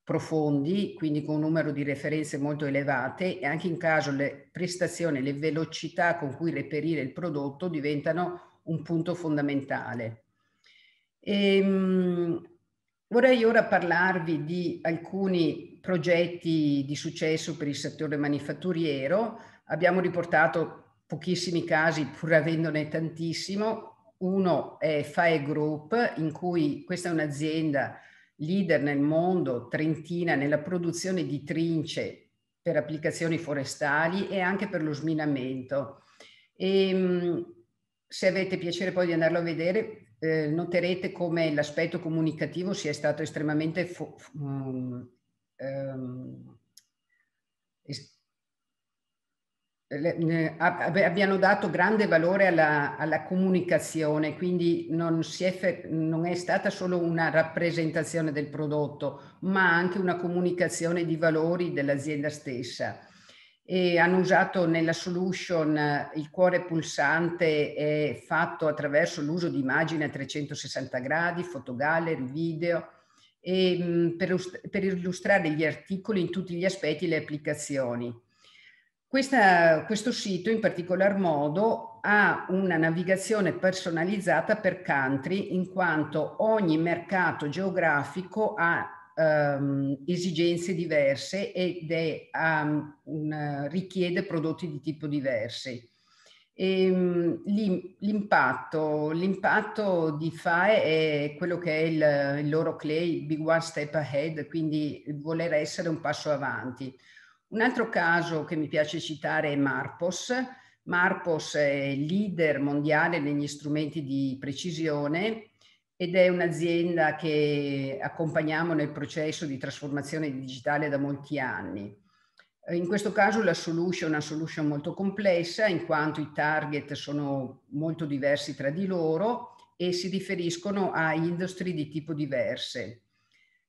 profondi, quindi con un numero di referenze molto elevate e anche in caso le prestazioni, le velocità con cui reperire il prodotto diventano un punto fondamentale. E, ehm, vorrei ora parlarvi di alcuni progetti di successo per il settore manifatturiero, abbiamo riportato pochissimi casi pur avendone tantissimo. Uno è FAE Group, in cui questa è un'azienda leader nel mondo, trentina, nella produzione di trince per applicazioni forestali e anche per lo sminamento. E, ehm, se avete piacere poi di andarlo a vedere, eh, noterete come l'aspetto comunicativo sia stato estremamente fo- mm, Ehm, abbiano dato grande valore alla, alla comunicazione, quindi non è, non, è stata solo una rappresentazione del prodotto, ma anche una comunicazione di valori dell'azienda stessa. E hanno usato nella solution eh, il cuore pulsante è fatto attraverso l'uso di immagini a 360 gradi, fotogallery, video, e, ehm, per, per illustrare gli articoli in tutti gli aspetti e le applicazioni. Questa, questo sito in particolar modo ha una navigazione personalizzata per country in quanto ogni mercato geografico ha ehm, esigenze diverse ed è, um, una, richiede prodotti di tipo diversi. Ehm, l'impatto, l'impatto di FAE è quello che è il, il loro clay, Big One Step Ahead, quindi voler essere un passo avanti. Un altro caso che mi piace citare è Marpos. Marpos è leader mondiale negli strumenti di precisione ed è un'azienda che accompagniamo nel processo di trasformazione digitale da molti anni. Eh, in questo caso la solution è una solution molto complessa in quanto i target sono molto diversi tra di loro e si riferiscono a industrie di tipo diverse.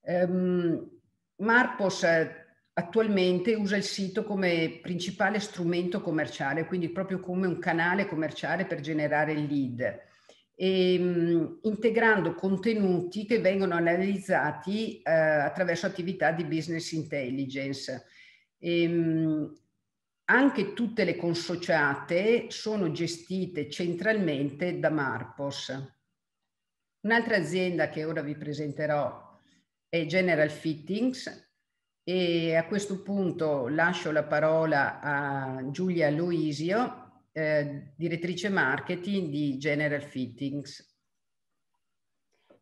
Um, Marpos eh, attualmente usa il sito come principale strumento commerciale, quindi proprio come un canale commerciale per generare lead, e, um, integrando contenuti che vengono analizzati uh, attraverso attività di business intelligence Ehm, anche tutte le consociate sono gestite centralmente da Marpos. Un'altra azienda che ora vi presenterò è General Fittings e a questo punto lascio la parola a Giulia Luisio, eh, direttrice marketing di General Fittings.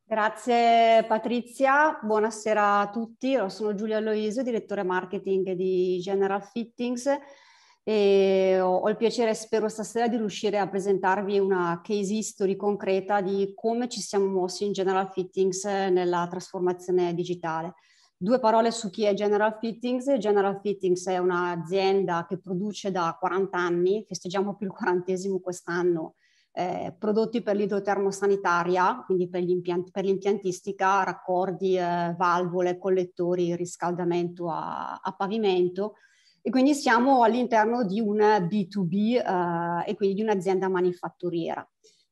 Grazie Patrizia, buonasera a tutti. Io sono Giulia Aloisio, direttore marketing di General Fittings e ho, il piacere, spero stasera, di riuscire a presentarvi una case history concreta di come ci siamo mossi in General Fittings eh, nella trasformazione digitale. Due parole su chi è General Fittings. General Fittings è un'azienda che produce da 40 anni, festeggiamo più il quarantesimo quest'anno, eh, prodotti per l'idrotermosanitaria, quindi per, impiant- per l'impiantistica, raccordi, eh, valvole, collettori, riscaldamento a, a, pavimento. E quindi siamo all'interno di un B2B eh, e quindi di un'azienda manifatturiera.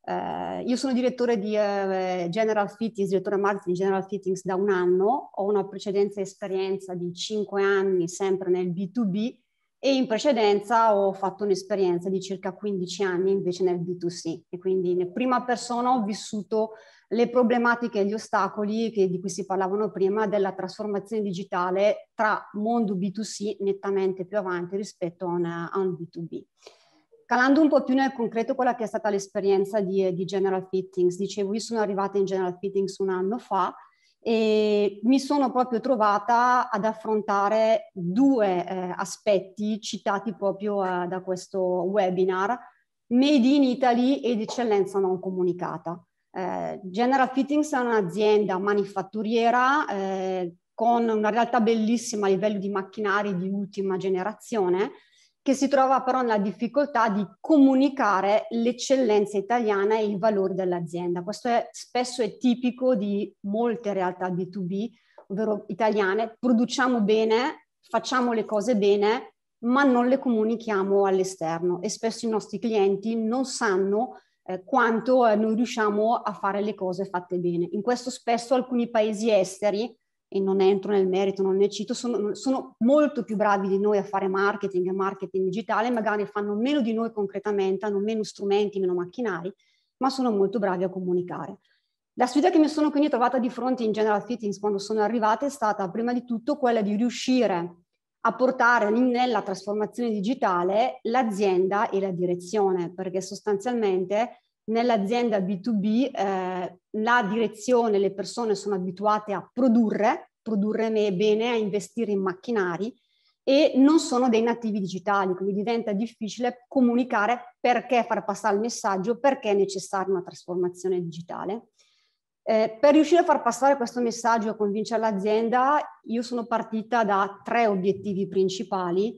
Eh, io sono direttore di eh, General Fittings, direttore marketing General Fittings da un anno, ho una precedenza esperienza di 5 anni sempre nel B2B e in precedenza ho fatto un'esperienza di circa 15 anni invece nel B2C e quindi in prima persona ho vissuto le problematiche e gli ostacoli che, di cui si parlavano prima della trasformazione digitale tra mondo B2C nettamente più avanti rispetto a, una, a un B2B. Calando un po' più nel concreto quella che è stata l'esperienza di, di General Fittings, dicevo io sono arrivata in General Fittings un anno fa e mi sono proprio trovata ad affrontare due eh, aspetti citati proprio eh, da questo webinar, Made in Italy ed eccellenza non comunicata. Eh, General Fittings è un'azienda manifatturiera eh, con una realtà bellissima a livello di macchinari di ultima generazione, che si trova però nella difficoltà di comunicare l'eccellenza italiana e i valori dell'azienda. Questo è, spesso è tipico di molte realtà B2B, ovvero italiane, produciamo bene, facciamo le cose bene, ma non le comunichiamo all'esterno e spesso i nostri clienti non sanno eh, quanto eh, noi riusciamo a fare le cose fatte bene. In questo spesso alcuni paesi esteri e non entro nel merito, non ne cito, sono, sono, molto più bravi di noi a fare marketing e marketing digitale, magari fanno meno di noi concretamente, hanno meno strumenti, meno macchinari, ma sono molto bravi a comunicare. La sfida che mi sono quindi trovata di fronte in General Fittings quando sono arrivata è stata prima di tutto quella di riuscire a portare nella trasformazione digitale l'azienda e la direzione, perché sostanzialmente nell'azienda B2B eh, la direzione, le persone sono abituate a produrre, produrre bene, a investire in macchinari e non sono dei nativi digitali, quindi diventa difficile comunicare perché far passare il messaggio, perché è necessaria una trasformazione digitale. Eh, per riuscire a far passare questo messaggio e convincere l'azienda, io sono partita da tre obiettivi principali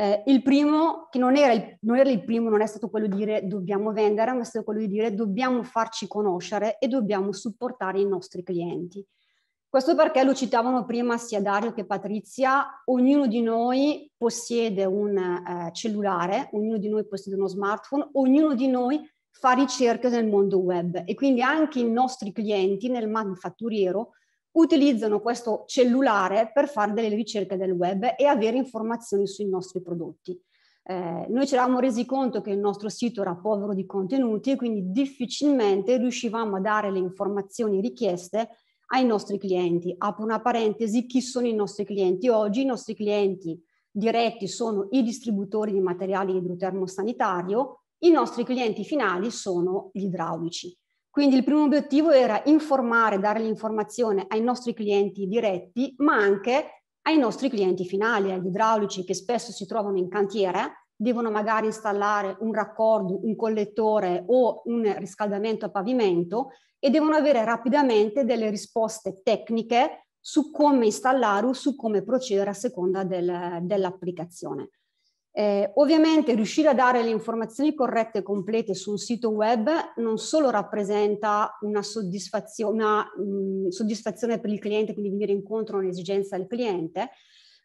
eh, il primo, che non era il, non era il, primo, non è stato quello di dire dobbiamo vendere, ma è stato quello di dire dobbiamo farci conoscere e dobbiamo supportare i nostri clienti. Questo perché lo citavano prima sia Dario che Patrizia, ognuno di noi possiede un eh, cellulare, ognuno di noi possiede uno smartphone, ognuno di noi fa ricerche nel mondo web e quindi anche i nostri clienti nel manufatturiero utilizzano questo cellulare per fare delle ricerche del web e avere informazioni sui nostri prodotti. Eh, noi ci eravamo resi conto che il nostro sito era povero di contenuti e quindi difficilmente riuscivamo a dare le informazioni richieste ai nostri clienti. Apro una parentesi, chi sono i nostri clienti? Oggi i nostri clienti diretti sono i distributori di materiali idrotermosanitario, i nostri clienti finali sono gli idraulici. Quindi il primo obiettivo era informare, dare l'informazione ai nostri clienti diretti, ma anche ai nostri clienti finali, agli idraulici che spesso si trovano in cantiere, devono magari installare un raccordo, un collettore o un riscaldamento a pavimento e devono avere rapidamente delle risposte tecniche su come installare o su come procedere a seconda del, dell'applicazione. Eh, ovviamente riuscire a dare le informazioni corrette e complete su un sito web non solo rappresenta una, soddisfazio- una mh, mm, soddisfazione per il cliente, quindi venire incontro a un'esigenza del cliente,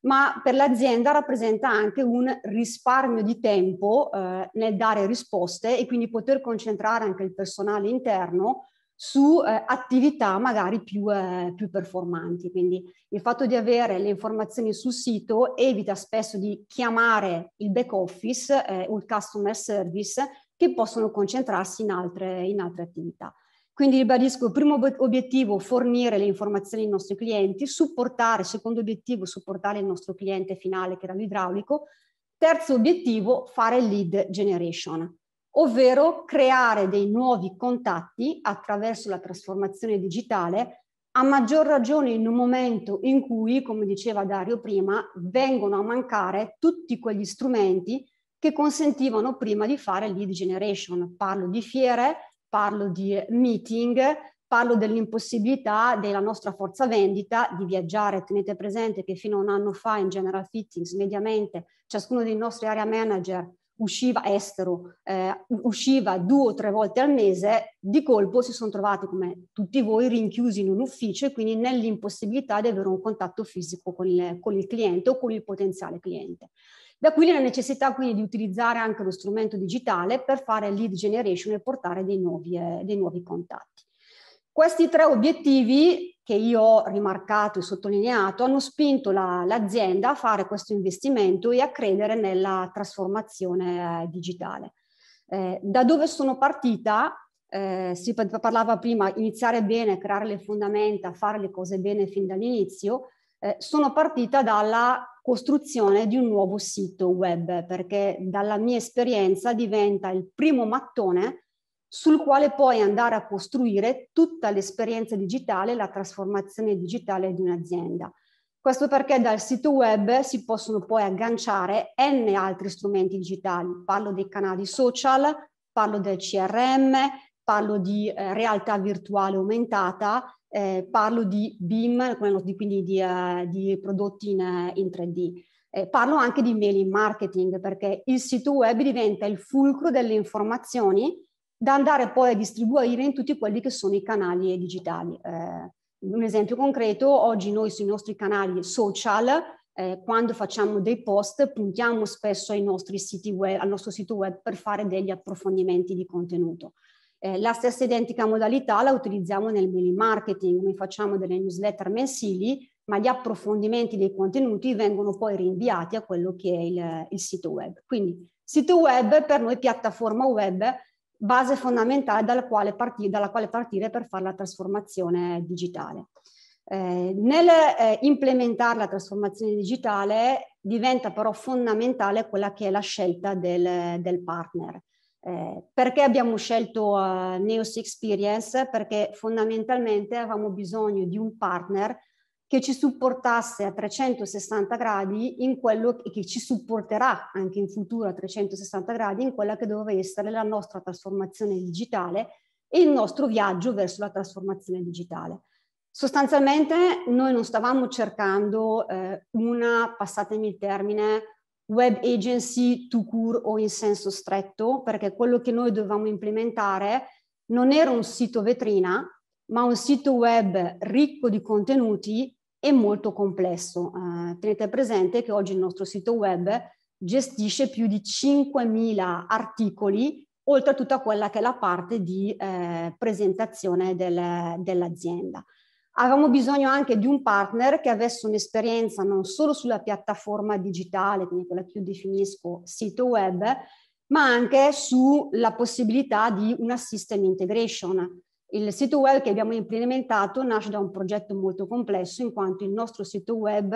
ma per l'azienda rappresenta anche un risparmio di tempo eh, nel dare risposte e quindi poter concentrare anche il personale interno su eh, attività magari più, eh, più, performanti. Quindi il fatto di avere le informazioni sul sito evita spesso di chiamare il back office eh, o il customer service che possono concentrarsi in altre, in altre attività. Quindi ribadisco, il primo obiettivo fornire le informazioni ai nostri clienti, supportare, secondo obiettivo supportare il nostro cliente finale che era l'idraulico, terzo obiettivo fare lead generation ovvero creare dei nuovi contatti attraverso la trasformazione digitale, a maggior ragione in un momento in cui, come diceva Dario prima, vengono a mancare tutti quegli strumenti che consentivano prima di fare lead generation. Parlo di fiere, parlo di eh, meeting, parlo dell'impossibilità della nostra forza vendita di viaggiare. Tenete presente che fino a un anno fa in General Fittings mediamente ciascuno dei nostri area manager usciva estero, eh, usciva due o tre volte al mese, di colpo si sono trovati, come tutti voi, rinchiusi in un ufficio e quindi nell'impossibilità di avere un contatto fisico con il, con il cliente o con il potenziale cliente. Da qui la necessità quindi di utilizzare anche lo strumento digitale per fare lead generation e portare dei nuovi, eh, dei nuovi contatti. Questi tre obiettivi che io ho rimarcato e sottolineato hanno spinto la, l'azienda a fare questo investimento e a credere nella trasformazione eh, digitale. Eh, da dove sono partita? Eh, si parlava prima iniziare bene, creare le fondamenta, fare le cose bene fin dall'inizio. Eh, sono partita dalla costruzione di un nuovo sito web perché dalla mia esperienza diventa il primo mattone sul quale puoi andare a costruire tutta l'esperienza digitale, la trasformazione digitale di un'azienda. Questo perché dal sito web si possono poi agganciare n altri strumenti digitali, parlo dei canali social, parlo del CRM, parlo di eh, realtà virtuale aumentata, eh, parlo di BIM, quindi di, uh, di prodotti in, eh, in 3D. Eh, parlo anche di mailing marketing perché il sito web diventa il fulcro delle informazioni da andare poi a distribuire in tutti quelli che sono i canali digitali. Eh, un esempio concreto, oggi noi sui nostri canali social, eh, quando facciamo dei post, puntiamo spesso web, al nostro sito web per fare degli approfondimenti di contenuto. Eh, la stessa identica modalità la utilizziamo nel mailing marketing, noi facciamo delle newsletter mensili, ma gli approfondimenti dei contenuti vengono poi rinviati a quello che è il, il sito web. Quindi sito web per noi piattaforma web base fondamentale dalla quale, partire, dalla quale partire per fare la trasformazione digitale. Eh, nel eh, implementare la trasformazione digitale diventa però fondamentale quella che è la scelta del, del partner. Eh, perché abbiamo scelto uh, Neos Experience? Perché fondamentalmente avevamo bisogno di un partner che ci supportasse a 360 gradi in quello che, ci supporterà anche in futuro a 360 gradi in quella che doveva essere la nostra trasformazione digitale e il nostro viaggio verso la trasformazione digitale. Sostanzialmente noi non stavamo cercando eh, una, passatemi il termine, web agency to cure o in senso stretto, perché quello che noi dovevamo implementare non era un sito vetrina, ma un sito web ricco di contenuti e molto complesso. Eh, tenete presente che oggi il nostro sito web gestisce più di 5.000 articoli, oltre a tutta quella che è la parte di eh, presentazione del, dell'azienda. Avevamo bisogno anche di un partner che avesse un'esperienza non solo sulla piattaforma digitale, quindi quella che io definisco sito web, ma anche sulla possibilità di una system integration il sito web che abbiamo implementato nasce da un progetto molto complesso in quanto il nostro sito web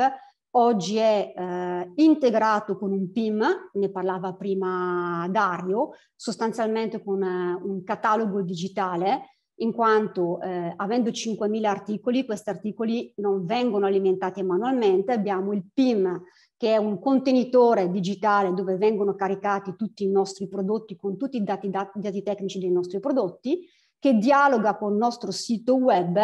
oggi è eh, integrato con un PIM, ne parlava prima Dario, sostanzialmente con eh, un catalogo digitale in quanto eh, avendo 5.000 articoli, questi articoli non vengono alimentati manualmente, abbiamo il PIM che è un contenitore digitale dove vengono caricati tutti i nostri prodotti con tutti i dati, dati, dati tecnici dei nostri prodotti che dialoga con il nostro sito web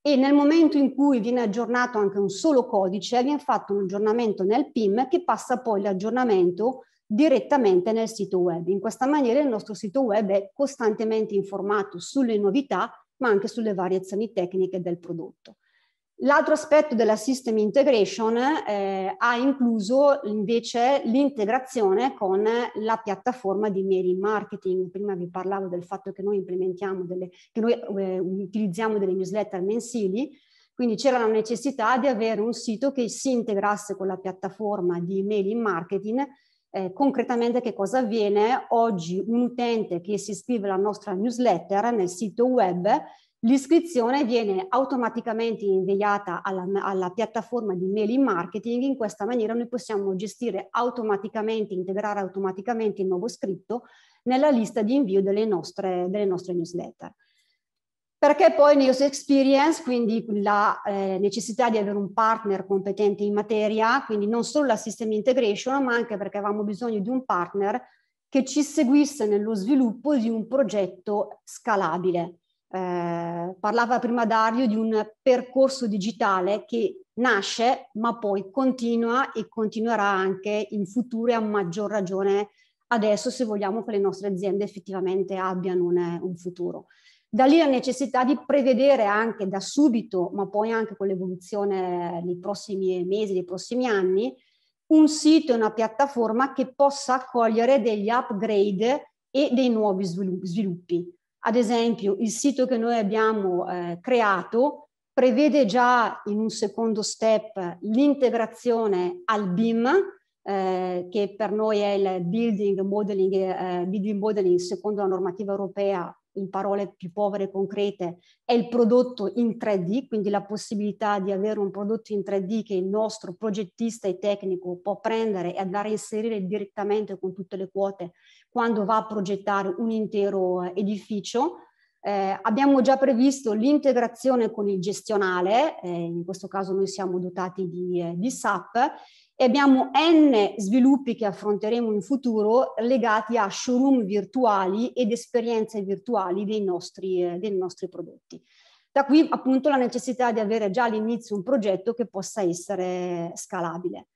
e nel momento in cui viene aggiornato anche un solo codice, viene fatto un aggiornamento nel PIM che passa poi l'aggiornamento direttamente nel sito web. In questa maniera il nostro sito web è costantemente informato sulle novità, ma anche sulle variazioni tecniche del prodotto. L'altro aspetto della system integration eh, ha incluso invece l'integrazione con la piattaforma di mailing marketing. Prima vi parlavo del fatto che noi implementiamo delle, che noi eh, utilizziamo delle newsletter mensili, quindi c'era la necessità di avere un sito che si integrasse con la piattaforma di mailing marketing. Eh, concretamente che cosa avviene? Oggi un utente che si iscrive alla nostra newsletter nel sito web L'iscrizione viene automaticamente inviata alla, alla, piattaforma di mailing marketing, in questa maniera noi possiamo gestire automaticamente, integrare automaticamente il nuovo scritto nella lista di invio delle nostre, delle nostre newsletter. Perché poi News Experience, quindi la eh, necessità di avere un partner competente in materia, quindi non solo la system integration, ma anche perché avevamo bisogno di un partner che ci seguisse nello sviluppo di un progetto scalabile eh, parlava prima Dario di un percorso digitale che nasce ma poi continua e continuerà anche in futuro e a maggior ragione adesso se vogliamo che le nostre aziende effettivamente abbiano un, un futuro. Da lì la necessità di prevedere anche da subito, ma poi anche con l'evoluzione nei prossimi mesi, nei prossimi anni, un sito e una piattaforma che possa accogliere degli upgrade e dei nuovi sviluppi ad esempio, il sito che noi abbiamo eh, creato prevede già in un secondo step l'integrazione al BIM, eh, che per noi è il building modeling, eh, building modeling secondo la normativa europea, in parole più povere e concrete, è il prodotto in 3D, quindi la possibilità di avere un prodotto in 3D che il nostro progettista e tecnico può prendere e andare a inserire direttamente con tutte le quote quando va a progettare un intero eh, edificio. Eh, abbiamo già previsto l'integrazione con il gestionale, eh, in questo caso noi siamo dotati di, eh, di SAP, e abbiamo n sviluppi che affronteremo in futuro legati a showroom virtuali ed esperienze virtuali dei nostri, eh, dei nostri prodotti. Da qui appunto la necessità di avere già all'inizio un progetto che possa essere scalabile.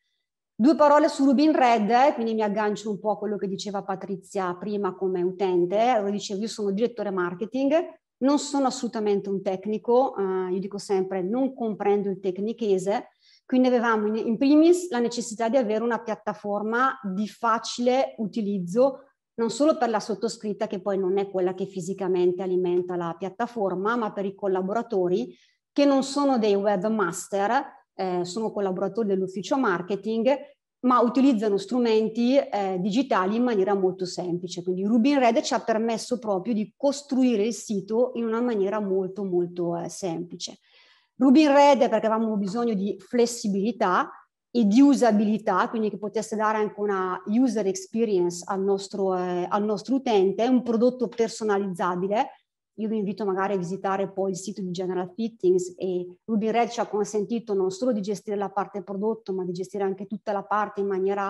Due parole su Rubin Red, eh, quindi mi aggancio un po' a quello che diceva Patrizia prima come utente. Allora dicevo, io sono direttore marketing, non sono assolutamente un tecnico, eh, io dico sempre non comprendo il tecnichese, quindi avevamo in, in primis la necessità di avere una piattaforma di facile utilizzo, non solo per la sottoscritta che poi non è quella che fisicamente alimenta la piattaforma, ma per i collaboratori che non sono dei webmaster, eh, sono collaboratori dell'ufficio marketing, ma utilizzano strumenti eh, digitali in maniera molto semplice. Quindi Rubin Red ci ha permesso proprio di costruire il sito in una maniera molto molto eh, semplice. Rubin Red perché avevamo bisogno di flessibilità e di usabilità, quindi che potesse dare anche una user experience al nostro, eh, al nostro utente, un prodotto personalizzabile, io vi invito magari a visitare poi il sito di General Fittings e Ruby Red ci ha consentito non solo di gestire la parte prodotto, ma di gestire anche tutta la parte in maniera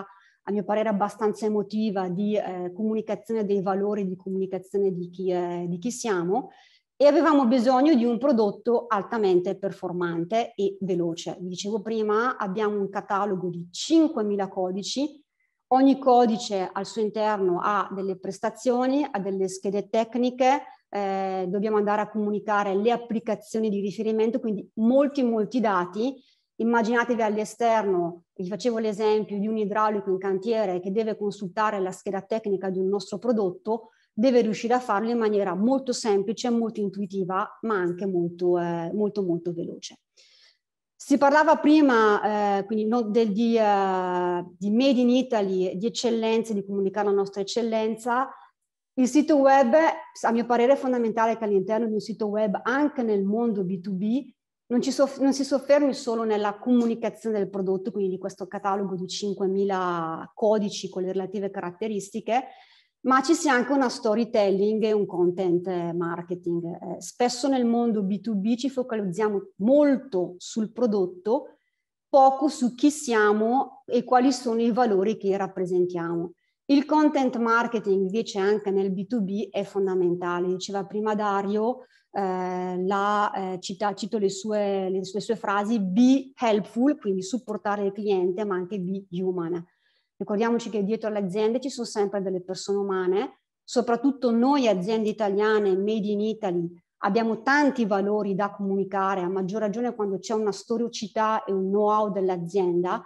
a mio parere abbastanza emotiva di eh, comunicazione dei valori, di comunicazione di chi, eh, di chi, siamo e avevamo bisogno di un prodotto altamente performante e veloce. Vi dicevo prima, abbiamo un catalogo di 5.000 codici, ogni codice al suo interno ha delle prestazioni, ha delle schede tecniche, eh, dobbiamo andare a comunicare le applicazioni di riferimento, quindi molti, molti dati. Immaginatevi all'esterno, vi facevo l'esempio di un idraulico in cantiere che deve consultare la scheda tecnica di un nostro prodotto, deve riuscire a farlo in maniera molto semplice, molto intuitiva, ma anche molto, eh, molto, molto veloce. Si parlava prima eh, quindi, no, del, di, uh, di Made in Italy, di eccellenza, di comunicare la nostra eccellenza. Il sito web, a mio parere, è fondamentale che all'interno di un sito web, anche nel mondo B2B, non, soff- non, si soffermi solo nella comunicazione del prodotto, quindi di questo catalogo di 5.000 codici con le relative caratteristiche, ma ci sia anche una storytelling e un content eh, marketing. Eh, spesso nel mondo B2B ci focalizziamo molto sul prodotto, poco su chi siamo e quali sono i valori che rappresentiamo. Il content marketing invece anche nel B2B è fondamentale, diceva prima Dario, eh, la, eh, cita, cito le sue, le, sue, le sue, frasi, be helpful, quindi supportare il cliente, ma anche be human. Ricordiamoci che dietro alle aziende ci sono sempre delle persone umane, soprattutto noi aziende italiane, made in Italy, abbiamo tanti valori da comunicare, a maggior ragione quando c'è una storicità e un know-how dell'azienda,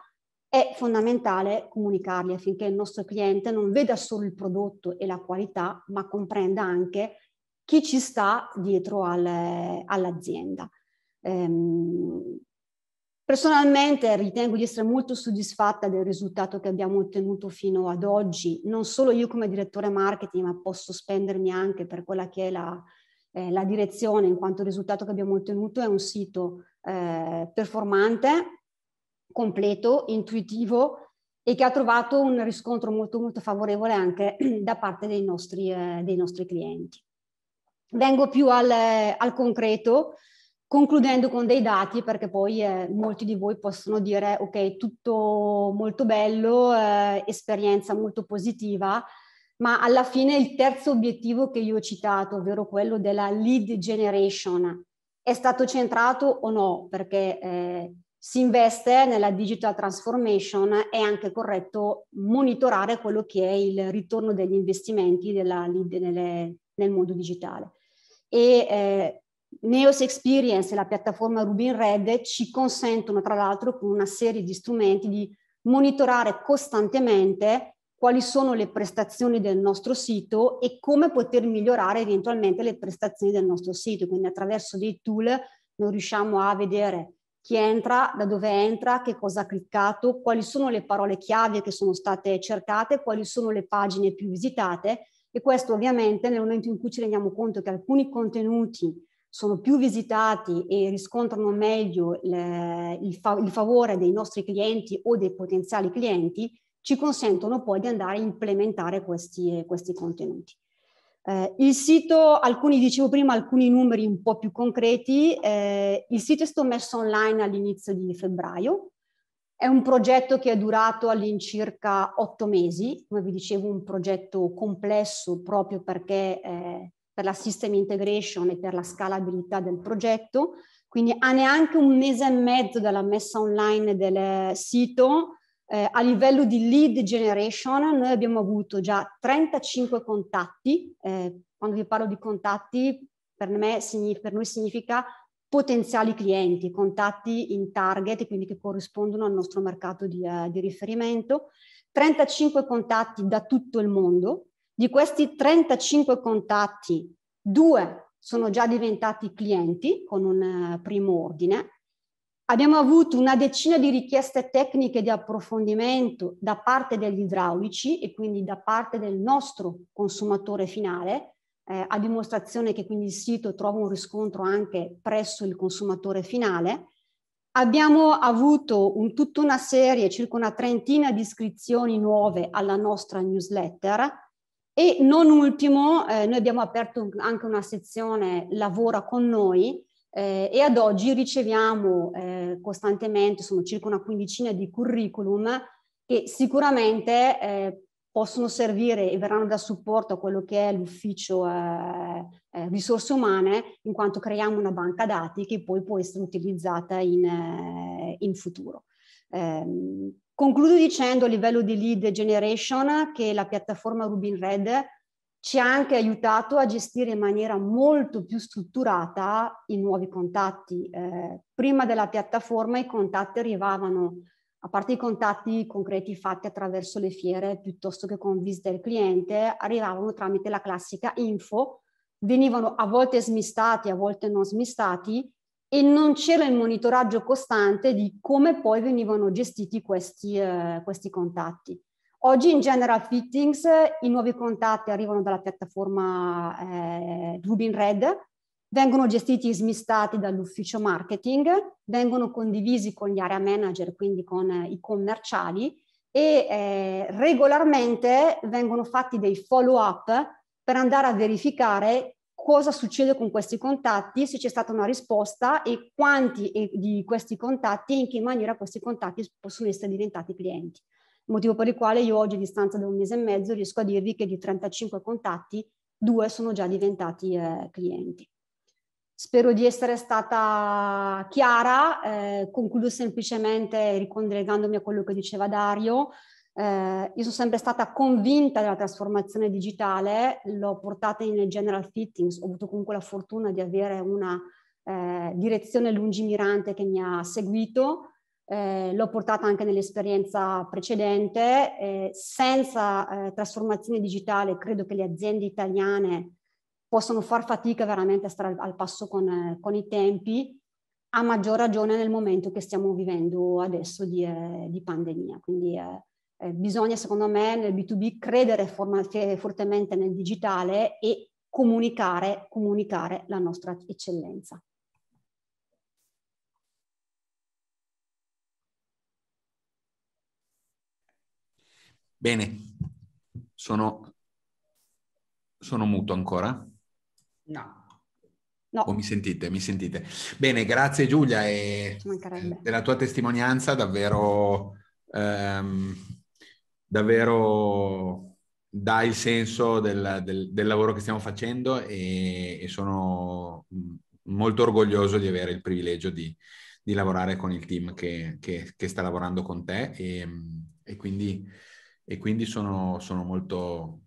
è fondamentale comunicarli affinché il nostro cliente non veda solo il prodotto e la qualità, ma comprenda anche chi ci sta dietro al, all'azienda. Ehm, personalmente ritengo di essere molto soddisfatta del risultato che abbiamo ottenuto fino ad oggi, non solo io come direttore marketing, ma posso spendermi anche per quella che è la, eh, la direzione, in quanto il risultato che abbiamo ottenuto è un sito eh, performante, completo, intuitivo e che ha trovato un riscontro molto, molto favorevole anche da parte dei nostri, eh, dei nostri clienti. Vengo più al, al, concreto, concludendo con dei dati, perché poi eh, molti di voi possono dire, ok, tutto molto bello, eh, esperienza molto positiva, ma alla fine il terzo obiettivo che io ho citato, ovvero quello della lead generation, è stato centrato o no? Perché eh, si investe nella digital transformation, è anche corretto monitorare quello che è il ritorno degli investimenti della, delle, nel mondo digitale. E eh, Neos Experience e la piattaforma Rubin Red ci consentono, tra l'altro, con una serie di strumenti di monitorare costantemente quali sono le prestazioni del nostro sito e come poter migliorare eventualmente le prestazioni del nostro sito. Quindi attraverso dei tool noi riusciamo a vedere chi entra, da dove entra, che cosa ha cliccato, quali sono le parole chiave che sono state cercate, quali sono le pagine più visitate e questo ovviamente nel momento in cui ci rendiamo conto che alcuni contenuti sono più visitati e riscontrano meglio le, il, fa, il favore dei nostri clienti o dei potenziali clienti, ci consentono poi di andare a implementare questi, questi contenuti. Eh, il sito, alcuni dicevo prima, alcuni numeri un po' più concreti. Eh, il sito è stato messo online all'inizio di febbraio. È un progetto che è durato all'incirca otto mesi, come vi dicevo, un progetto complesso proprio perché eh, per la system integration e per la scalabilità del progetto. Quindi a neanche un mese e mezzo dalla messa online del sito eh, a livello di lead generation noi abbiamo avuto già 35 contatti, eh, quando vi parlo di contatti per, me, per noi significa potenziali clienti, contatti in target, quindi che corrispondono al nostro mercato di, eh, di riferimento, 35 contatti da tutto il mondo, di questi 35 contatti due sono già diventati clienti con un eh, primo ordine Abbiamo avuto una decina di richieste tecniche di approfondimento da parte degli idraulici e quindi da parte del nostro consumatore finale, eh, a dimostrazione che quindi il sito trova un riscontro anche presso il consumatore finale. Abbiamo avuto un, tutta una serie, circa una trentina di iscrizioni nuove alla nostra newsletter e non ultimo, eh, noi abbiamo aperto anche una sezione Lavora con noi, eh, e ad oggi riceviamo eh, costantemente, sono circa una quindicina di curriculum che sicuramente eh, possono servire e verranno da supporto a quello che è l'ufficio eh, eh, risorse umane, in quanto creiamo una banca dati che poi può essere utilizzata in, eh, in futuro. Ehm, concludo dicendo a livello di lead generation che la piattaforma Rubin Red ci ha anche aiutato a gestire in maniera molto più strutturata i nuovi contatti. Eh, prima della piattaforma i contatti arrivavano, a parte i contatti concreti fatti attraverso le fiere piuttosto che con visita del cliente, arrivavano tramite la classica info, venivano a volte smistati, a volte non smistati e non c'era il monitoraggio costante di come poi venivano gestiti questi, eh, questi contatti. Oggi in General Fittings i nuovi contatti arrivano dalla piattaforma eh, Rubin Red, vengono gestiti e smistati dall'ufficio marketing, vengono condivisi con gli area manager, quindi con eh, i commerciali e eh, regolarmente vengono fatti dei follow up per andare a verificare cosa succede con questi contatti, se c'è stata una risposta e quanti di questi contatti e in che maniera questi contatti possono essere diventati clienti motivo per il quale io oggi a distanza di un mese e mezzo riesco a dirvi che di 35 contatti, due sono già diventati eh, clienti. Spero di essere stata chiara, eh, concludo semplicemente ricollegandomi a quello che diceva Dario. Eh, io sono sempre stata convinta della trasformazione digitale, l'ho portata in general fittings, ho avuto comunque la fortuna di avere una eh, direzione lungimirante che mi ha seguito, eh, l'ho portata anche nell'esperienza precedente, eh, senza eh, trasformazione digitale credo che le aziende italiane possano far fatica veramente a stare al, passo con, eh, con i tempi, a maggior ragione nel momento che stiamo vivendo adesso di, eh, di pandemia. Quindi eh, bisogna, secondo me, nel B2B credere forma, fortemente nel digitale e comunicare, comunicare la nostra eccellenza. Bene, sono, sono muto ancora? No. No. O mi sentite, mi sentite. Bene, grazie Giulia e della tua testimonianza, davvero, ehm, davvero dà il senso del, del, del, lavoro che stiamo facendo e, e, sono mm, molto orgoglioso di avere il privilegio di, di lavorare con il team che, che, che, sta lavorando con te e, e quindi e quindi sono, sono molto,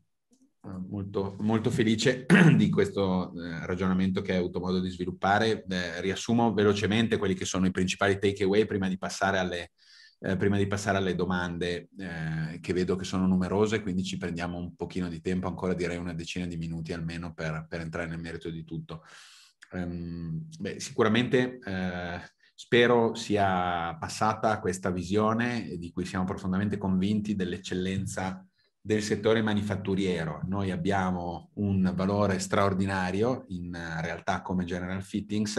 molto, molto, felice di questo eh, ragionamento che hai avuto modo di sviluppare. Beh, riassumo velocemente quelli che sono i principali takeaway prima di passare alle, eh, prima di passare alle domande eh, che vedo che sono numerose, quindi ci prendiamo un pochino di tempo, ancora direi una decina di minuti almeno per, per entrare nel merito di tutto. Um, beh, sicuramente eh, Spero sia passata questa visione di cui siamo profondamente convinti dell'eccellenza del settore manifatturiero. Noi abbiamo un valore straordinario in eh, realtà come General Fittings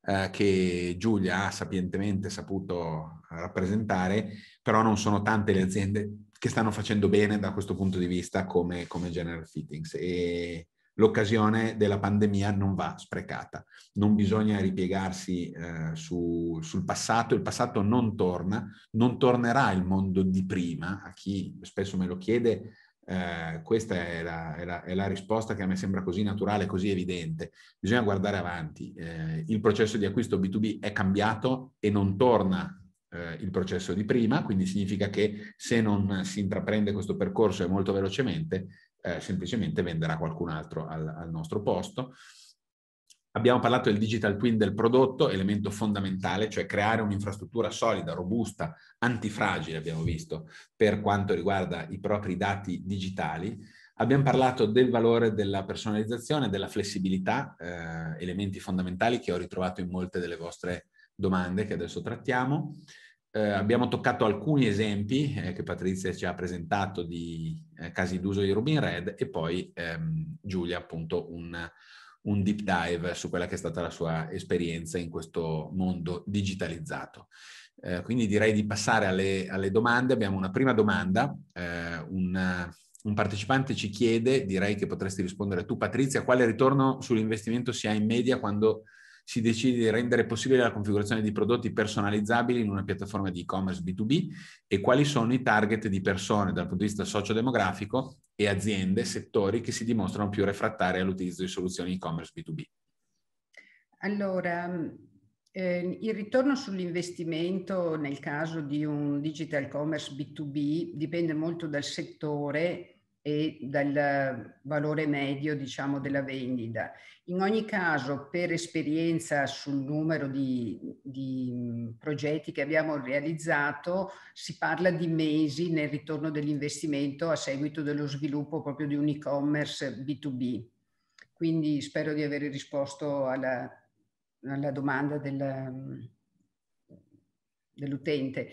eh, che Giulia ha sapientemente saputo rappresentare, però non sono tante le aziende che stanno facendo bene da questo punto di vista come, come General Fittings e l'occasione della pandemia non va sprecata. Non bisogna ripiegarsi eh, su, sul passato, il passato non torna, non tornerà il mondo di prima. A chi spesso me lo chiede, eh, questa è la, è, la, è la, risposta che a me sembra così naturale, così evidente. Bisogna guardare avanti. Eh, il processo di acquisto B2B è cambiato e non torna eh, il processo di prima, quindi significa che se non si intraprende questo percorso e molto velocemente, eh, semplicemente venderà qualcun altro al, al nostro posto. Abbiamo parlato del digital twin del prodotto, elemento fondamentale, cioè creare un'infrastruttura solida, robusta, antifragile, abbiamo visto, per quanto riguarda i propri dati digitali. Abbiamo parlato del valore della personalizzazione, della flessibilità, eh, elementi fondamentali che ho ritrovato in molte delle vostre domande che adesso trattiamo. Eh, abbiamo toccato alcuni esempi eh, che Patrizia ci ha presentato di eh, casi d'uso di Rubin Red e poi ehm, Giulia appunto un, un, deep dive su quella che è stata la sua esperienza in questo mondo digitalizzato. Eh, quindi direi di passare alle, alle, domande. Abbiamo una prima domanda. Eh, una, un partecipante ci chiede, direi che potresti rispondere tu Patrizia, quale ritorno sull'investimento si ha in media quando si decide di rendere possibile la configurazione di prodotti personalizzabili in una piattaforma di e-commerce B2B e quali sono i target di persone dal punto di vista sociodemografico e aziende, settori che si dimostrano più refrattari all'utilizzo di soluzioni e-commerce B2B. Allora, eh, il ritorno sull'investimento nel caso di un digital commerce B2B dipende molto dal settore e dal valore medio diciamo, della vendita. In ogni caso, per esperienza sul numero di, di, progetti che abbiamo realizzato, si parla di mesi nel ritorno dell'investimento a seguito dello sviluppo proprio di un e-commerce B2B. Quindi spero di aver risposto alla, alla domanda del, dell'utente.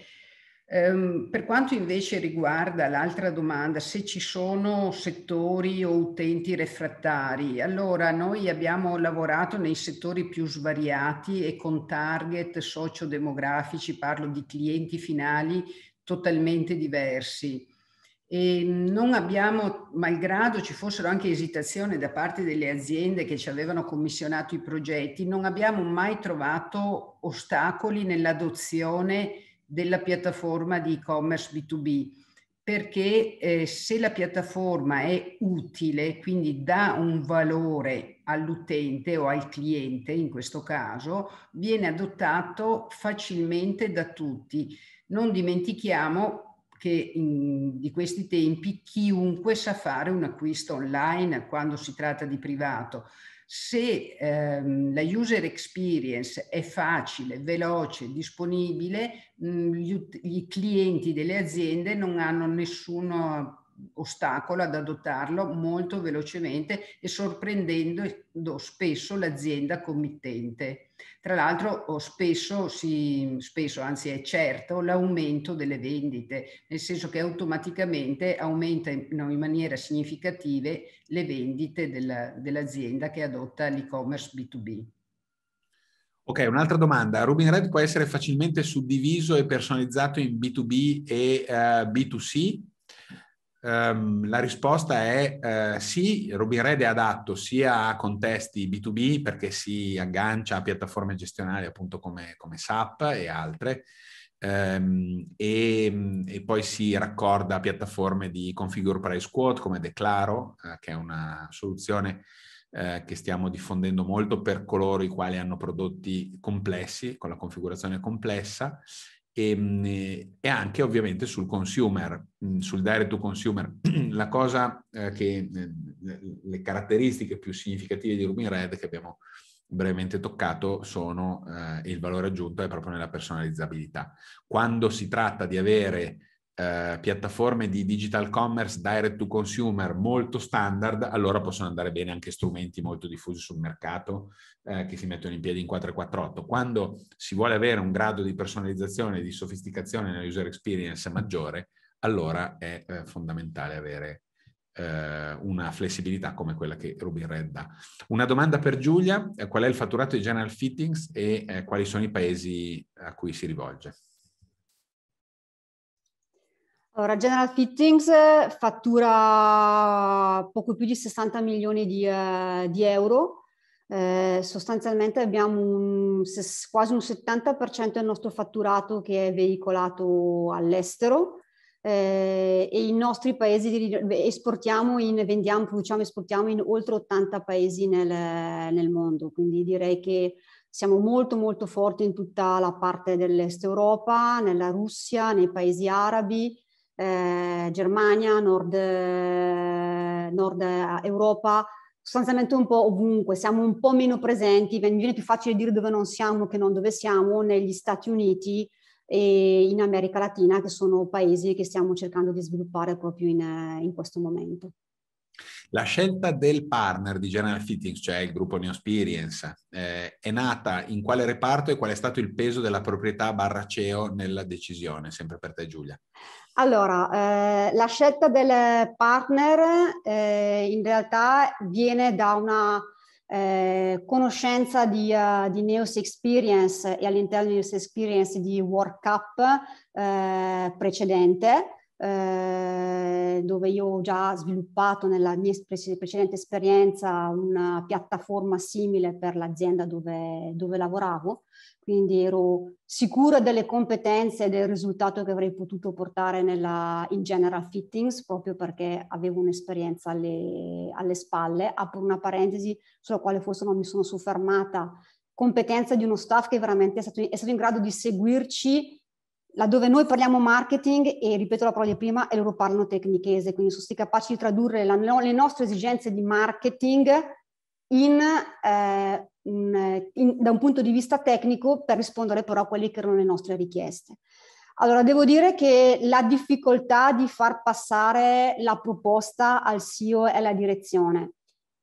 Um, per quanto invece riguarda l'altra domanda, se ci sono settori o utenti refrattari, allora noi abbiamo lavorato nei settori più svariati e con target sociodemografici, parlo di clienti finali totalmente diversi. E non abbiamo, malgrado ci fossero anche esitazioni da parte delle aziende che ci avevano commissionato i progetti, non abbiamo mai trovato ostacoli nell'adozione della piattaforma di e-commerce B2B, perché eh, se la piattaforma è utile, quindi dà un valore all'utente o al cliente in questo caso, viene adottato facilmente da tutti. Non dimentichiamo che in, di questi tempi chiunque sa fare un acquisto online quando si tratta di privato se ehm, la user experience è facile, veloce, disponibile, mh, mm, gli, gli clienti delle aziende non hanno nessuno ostacolo ad adottarlo molto velocemente e sorprendendo spesso l'azienda committente. Tra l'altro spesso, si, spesso, anzi è certo, l'aumento delle vendite, nel senso che automaticamente aumentano in maniera significativa le vendite della, dell'azienda che adotta l'e-commerce B2B. Ok, un'altra domanda. Rubin Red può essere facilmente suddiviso e personalizzato in B2B e uh, eh, B2C? Um, la risposta è uh, sì, Robin Red è adatto sia a contesti B2B perché si aggancia a piattaforme gestionali appunto come, come SAP e altre um, e, e, poi si raccorda a piattaforme di configure price quote come Declaro uh, che è una soluzione uh, che stiamo diffondendo molto per coloro i quali hanno prodotti complessi con la configurazione complessa e, ehm, eh, e, anche ovviamente sul consumer, mm, sul direct to consumer. La cosa eh, che eh, le caratteristiche più significative di Rubin Red che abbiamo brevemente toccato sono eh, il valore aggiunto è proprio nella personalizzabilità. Quando si tratta di avere eh, piattaforme di digital commerce direct to consumer molto standard, allora possono andare bene anche strumenti molto diffusi sul mercato eh, che si mettono in piedi in 448. Quando si vuole avere un grado di personalizzazione e di sofisticazione nella user experience maggiore, allora è eh, fondamentale avere eh, una flessibilità come quella che Rubin Red dà. Una domanda per Giulia, eh, qual è il fatturato di General Fittings e quali sono i paesi a cui si rivolge? Allora, General Fittings fattura poco più di 60 milioni di, eh, di euro. Eh, sostanzialmente abbiamo un, quasi un 70% del nostro fatturato che è veicolato all'estero eh, e i nostri paesi esportiamo, in, vendiamo, produciamo, e esportiamo in oltre 80 paesi nel, nel mondo. Quindi direi che siamo molto molto forti in tutta la parte dell'est Europa, nella Russia, nei paesi arabi, eh, Germania, Nord, eh, Nord eh, Europa, sostanzialmente un po' ovunque, siamo un po' meno presenti, mi viene più facile dire dove non siamo che non dove siamo negli Stati Uniti e in America Latina, che sono paesi che stiamo cercando di sviluppare proprio in, in questo momento. La scelta del partner di General Fittings, cioè il gruppo New Experience, eh, è nata in quale reparto e qual è stato il peso della proprietà barra CEO nella decisione? Sempre per te Giulia. Allora, eh, la scelta del partner eh, in realtà viene da una eh, conoscenza di, uh, di, Neos Experience e all'interno di Neos Experience di World Cup eh, precedente eh, dove io ho già sviluppato nella mia precedente esperienza una piattaforma simile per l'azienda dove, dove lavoravo, quindi ero sicura delle competenze e del risultato che avrei potuto portare nella, in general fittings proprio perché avevo un'esperienza alle, alle spalle. Apro una parentesi sulla quale forse non mi sono soffermata competenza di uno staff che veramente è stato, è stato in grado di seguirci laddove noi parliamo marketing e ripeto la parola di prima e loro parlano tecnichese, quindi sono stati capaci di tradurre la, le nostre esigenze di marketing in, eh, in, in, da un punto di vista tecnico per rispondere però a quelle che erano le nostre richieste. Allora, devo dire che la difficoltà di far passare la proposta al CEO e alla direzione,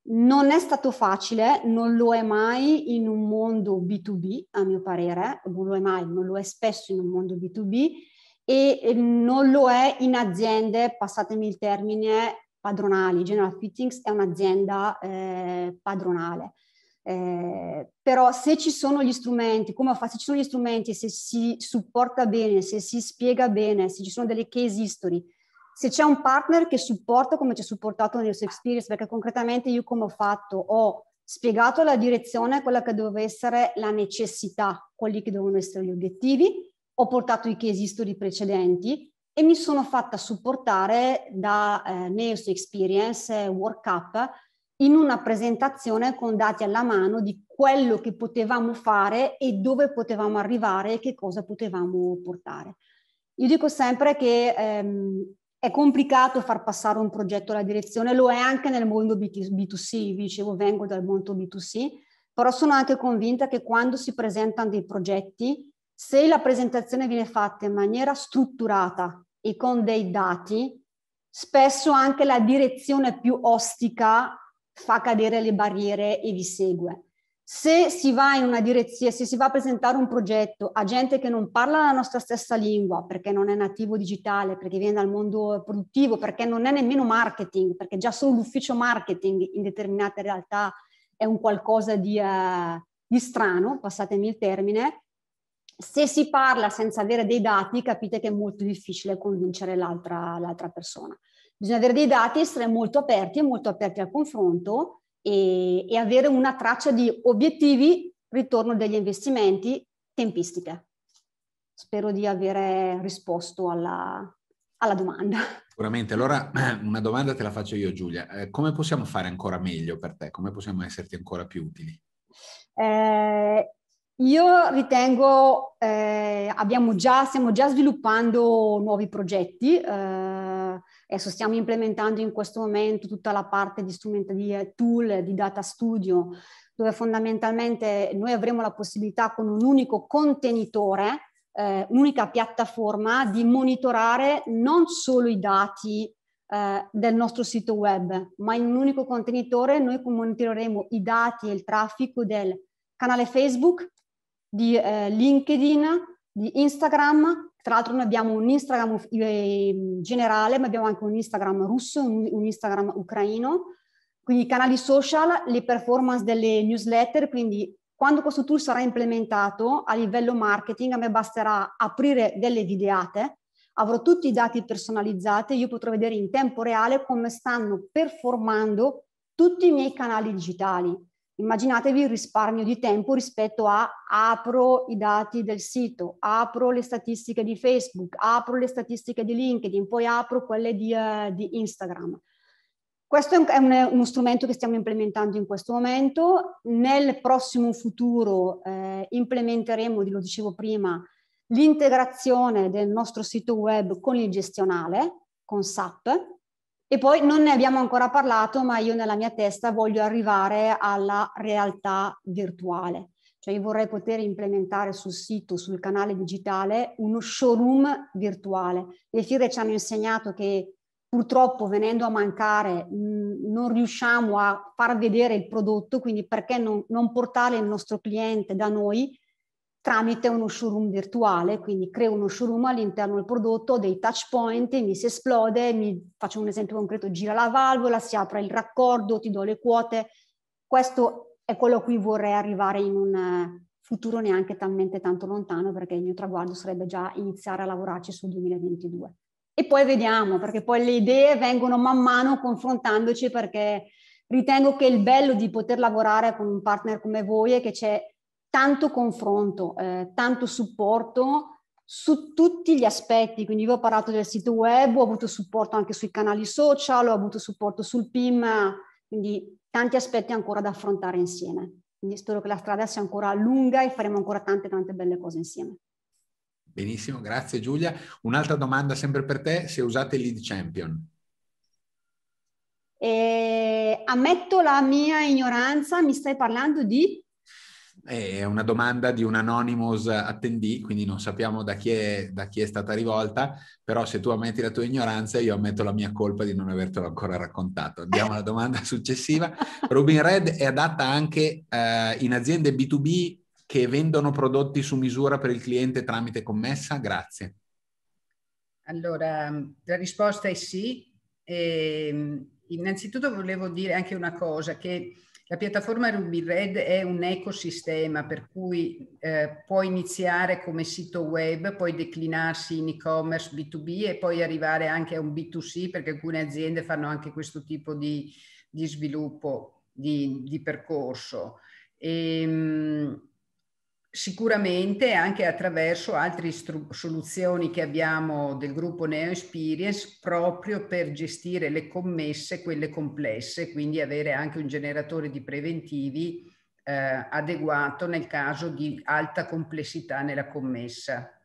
non è stato facile, non lo è mai in un mondo B2B, a mio parere, non lo è mai, non lo è spesso in un mondo B2B e non lo è in aziende, passatemi il termine, padronali. General Fittings è un'azienda eh, padronale. Eh, però se ci sono gli strumenti, come fa, se ci sono gli strumenti, se si supporta bene, se si spiega bene, se ci sono delle case history, se c'è un partner che supporta come ci ha supportato nel suo experience, perché concretamente io come ho fatto, ho spiegato la direzione, quella che doveva essere la necessità, quelli che dovevano essere gli obiettivi, ho portato i case history precedenti e mi sono fatta supportare da eh, Neos Experience eh, Workup in una presentazione con dati alla mano di quello che potevamo fare e dove potevamo arrivare e che cosa potevamo portare. Io dico sempre che ehm, è complicato far passare un progetto alla direzione, lo è anche nel mondo B2C, vi dicevo vengo dal mondo B2C, però sono anche convinta che quando si presentano dei progetti, se la presentazione viene fatta in maniera strutturata e con dei dati, spesso anche la direzione più ostica fa cadere le barriere e vi segue se si va in una direzione, se si va a presentare un progetto a gente che non parla la nostra stessa lingua, perché non è nativo digitale, perché viene dal mondo produttivo, perché non è nemmeno marketing, perché già solo l'ufficio marketing in determinate realtà è un qualcosa di, eh, di strano, passatemi il termine, se si parla senza avere dei dati capite che è molto difficile convincere l'altra, l'altra persona. Bisogna avere dei dati, essere molto aperti e molto aperti al confronto e, e avere una traccia di obiettivi, ritorno degli investimenti, tempistiche. Spero di avere risposto alla, alla domanda. Sicuramente, allora una domanda te la faccio io Giulia. Eh, come possiamo fare ancora meglio per te? Come possiamo esserti ancora più utili? Eh, io ritengo, eh, abbiamo già, stiamo già sviluppando nuovi progetti, eh, adesso stiamo implementando in questo momento tutta la parte di, strumenti di eh, tool, di data studio, dove fondamentalmente noi avremo la possibilità con un unico contenitore, eh, un'unica piattaforma, di monitorare non solo i dati eh, del nostro sito web, ma in un unico contenitore noi monitoreremo i dati e il traffico del canale Facebook, di eh, LinkedIn, di Instagram, tra l'altro noi abbiamo un Instagram eh, generale, ma abbiamo anche un Instagram russo, un Instagram ucraino, quindi i canali social, le performance delle newsletter, quindi quando questo tool sarà implementato a livello marketing a me basterà aprire delle videate, avrò tutti i dati personalizzati, io potrò vedere in tempo reale come stanno performando tutti i miei canali digitali. Immaginatevi il risparmio di tempo rispetto a apro i dati del sito, apro le statistiche di Facebook, apro le statistiche di LinkedIn, poi apro quelle di, uh, di Instagram. Questo è, un, è un, uno strumento che stiamo implementando in questo momento. Nel prossimo futuro eh, implementeremo, lo dicevo prima, l'integrazione del nostro sito web con il gestionale, con SAP, e poi non ne abbiamo ancora parlato, ma io nella mia testa voglio arrivare alla realtà virtuale. Cioè io vorrei poter implementare sul sito, sul canale digitale, uno showroom virtuale. Le fiere ci hanno insegnato che purtroppo venendo a mancare mh, non riusciamo a far vedere il prodotto, quindi perché non, non portare il nostro cliente da noi tramite uno showroom virtuale, quindi creo uno showroom all'interno del prodotto, dei touch point, mi si esplode, mi faccio un esempio concreto, gira la valvola, si apre il raccordo, ti do le quote. Questo è quello a cui vorrei arrivare in un eh, futuro neanche talmente tanto lontano, perché il mio traguardo sarebbe già iniziare a lavorarci sul 2022. E poi vediamo, perché poi le idee vengono man mano confrontandoci, perché ritengo che il bello di poter lavorare con un partner come voi è che c'è tanto confronto, eh, tanto supporto su tutti gli aspetti, quindi io ho parlato del sito web, ho avuto supporto anche sui canali social, ho avuto supporto sul PIM, quindi tanti aspetti ancora da affrontare insieme. Quindi spero che la strada sia ancora lunga e faremo ancora tante tante belle cose insieme. Benissimo, grazie Giulia. Un'altra domanda sempre per te, se usate Lead Champion. E... Eh, ammetto la mia ignoranza, mi stai parlando di? è una domanda di un anonymous attendee, quindi non sappiamo da chi, è, da chi, è, stata rivolta, però se tu ammetti la tua ignoranza io ammetto la mia colpa di non avertelo ancora raccontato. Andiamo alla domanda successiva. Rubin Red è adatta anche eh, in aziende B2B che vendono prodotti su misura per il cliente tramite commessa? Grazie. Allora, la risposta è sì. E, ehm, innanzitutto volevo dire anche una cosa che la piattaforma Ruby Red è un ecosistema per cui eh, può iniziare come sito web, poi declinarsi in e-commerce B2B e poi arrivare anche a un B2C perché alcune aziende fanno anche questo tipo di, di sviluppo di, di percorso. E, ehm, sicuramente anche attraverso altre stru- soluzioni che abbiamo del gruppo Neo Experience proprio per gestire le commesse, quelle complesse, quindi avere anche un generatore di preventivi eh, adeguato nel caso di alta complessità nella commessa.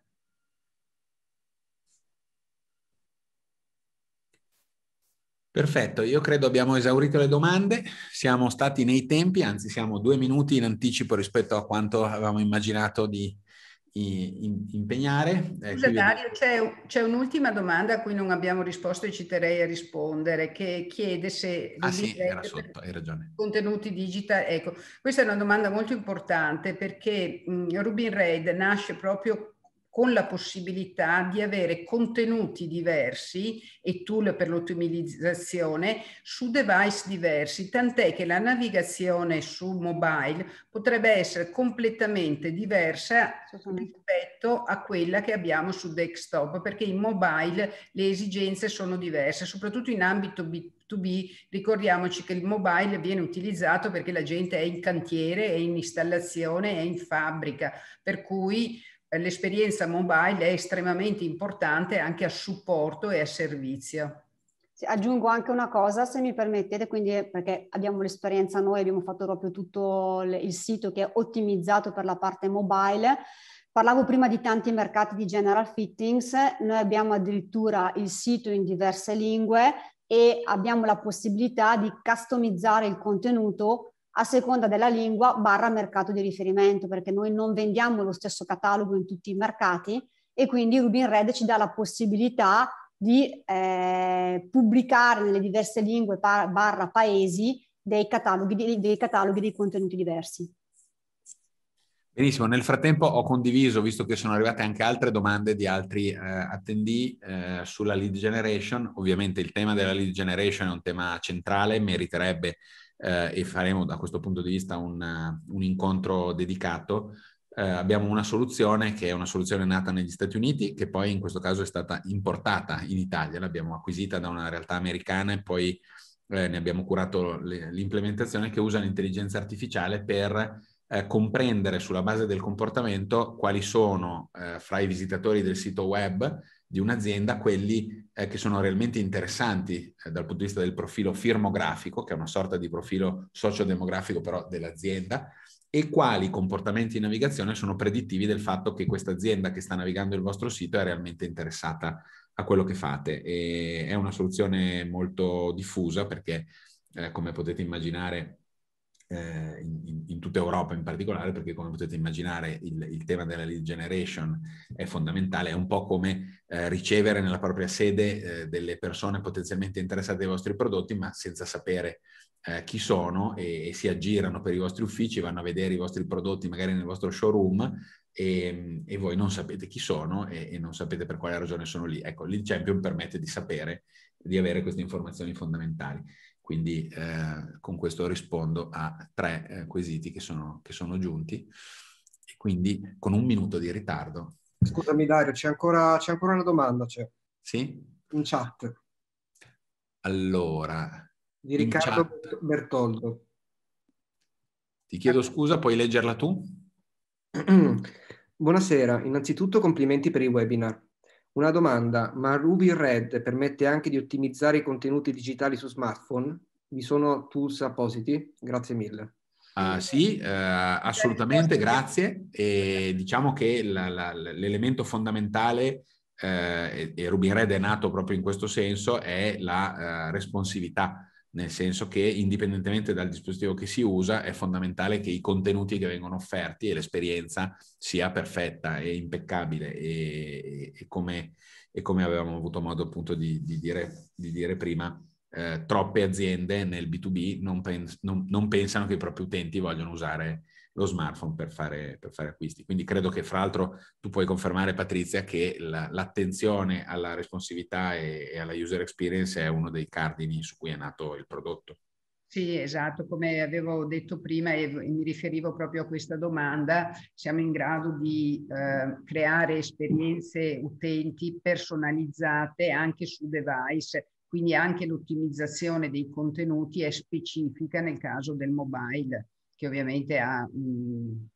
Perfetto, io credo abbiamo esaurito le domande, siamo stati nei tempi, anzi siamo due minuti in anticipo rispetto a quanto avevamo immaginato di in, impegnare. Eh, Scusa eh, Dario, c'è, c'è, un'ultima domanda a cui non abbiamo risposto e ci terei a rispondere, che chiede se... Ah sì, era sotto, hai ragione. Contenuti digitali, ecco, questa è una domanda molto importante perché mh, Rubin Raid nasce proprio con la possibilità di avere contenuti diversi e tool per l'ottimizzazione su device diversi, tant'è che la navigazione su mobile potrebbe essere completamente diversa rispetto a quella che abbiamo su desktop, perché in mobile le esigenze sono diverse, soprattutto in ambito b b ricordiamoci che il mobile viene utilizzato perché la gente è in cantiere, è in installazione, è in fabbrica, per cui l'esperienza mobile è estremamente importante anche a supporto e a servizio. Sì, aggiungo anche una cosa, se mi permettete, quindi perché abbiamo l'esperienza noi, abbiamo fatto proprio tutto il sito che è ottimizzato per la parte mobile. Parlavo prima di tanti mercati di General Fittings, noi abbiamo addirittura il sito in diverse lingue e abbiamo la possibilità di customizzare il contenuto a seconda della lingua barra mercato di riferimento, perché noi non vendiamo lo stesso catalogo in tutti i mercati e quindi Rubin Red ci dà la possibilità di eh, pubblicare nelle diverse lingue par- barra paesi dei cataloghi, di, dei cataloghi dei contenuti diversi. Benissimo, nel frattempo ho condiviso, visto che sono arrivate anche altre domande di altri eh, attendì eh, sulla lead generation, ovviamente il tema della lead generation è un tema centrale, meriterebbe eh, e faremo da questo punto di vista un, eh, un incontro dedicato. Eh, abbiamo una soluzione che è una soluzione nata negli Stati Uniti, che poi in questo caso è stata importata in Italia, l'abbiamo acquisita da una realtà americana e poi eh, ne abbiamo curato le, l'implementazione che usa l'intelligenza artificiale per eh, comprendere sulla base del comportamento quali sono eh, fra i visitatori del sito web di un'azienda quelli eh, che sono realmente interessanti eh, dal punto di vista del profilo firmografico, che è una sorta di profilo sociodemografico però dell'azienda, e quali comportamenti di navigazione sono predittivi del fatto che questa azienda che sta navigando il vostro sito è realmente interessata a quello che fate. E è una soluzione molto diffusa perché, eh, come potete immaginare, eh, in, in, tutta Europa in particolare, perché come potete immaginare il, il, tema della lead generation è fondamentale, è un po' come eh, ricevere nella propria sede eh, delle persone potenzialmente interessate ai vostri prodotti, ma senza sapere eh, chi sono e, e, si aggirano per i vostri uffici, vanno a vedere i vostri prodotti magari nel vostro showroom. E, e voi non sapete chi sono e, e, non sapete per quale ragione sono lì. Ecco, l'Ill Champion permette di sapere, di avere queste informazioni fondamentali. Quindi eh, con questo rispondo a tre eh, quesiti che sono, che sono giunti e quindi con un minuto di ritardo. Scusami Dario, c'è ancora, c'è ancora una domanda? C'è. Sì? In chat. Allora. Di Riccardo Bertoldo. Ti chiedo scusa, puoi leggerla tu? Buonasera, innanzitutto complimenti per il webinar. Una domanda, ma Ruby Red permette anche di ottimizzare i contenuti digitali su smartphone? Vi sono tools appositi? Grazie mille. Uh, sì, uh, assolutamente, grazie. E diciamo che la, la, l'elemento fondamentale, uh, e, e Ruby Red è nato proprio in questo senso, è la eh, responsività nel senso che indipendentemente dal dispositivo che si usa è fondamentale che i contenuti che vengono offerti e l'esperienza sia perfetta e impeccabile e, e, come, e come, avevamo avuto modo appunto di, di, dire, di dire, prima, eh, troppe aziende nel B2B non, pens- non, non pensano che i propri utenti vogliono usare lo smartphone per fare, per fare acquisti. Quindi credo che fra l'altro tu puoi confermare Patrizia che la, l'attenzione alla responsività e, e alla user experience è uno dei cardini su cui è nato il prodotto. Sì, esatto, come avevo detto prima e mi riferivo proprio a questa domanda, siamo in grado di eh, creare esperienze utenti personalizzate anche su device, quindi anche l'ottimizzazione dei contenuti è specifica nel caso del mobile che ovviamente ha, mh,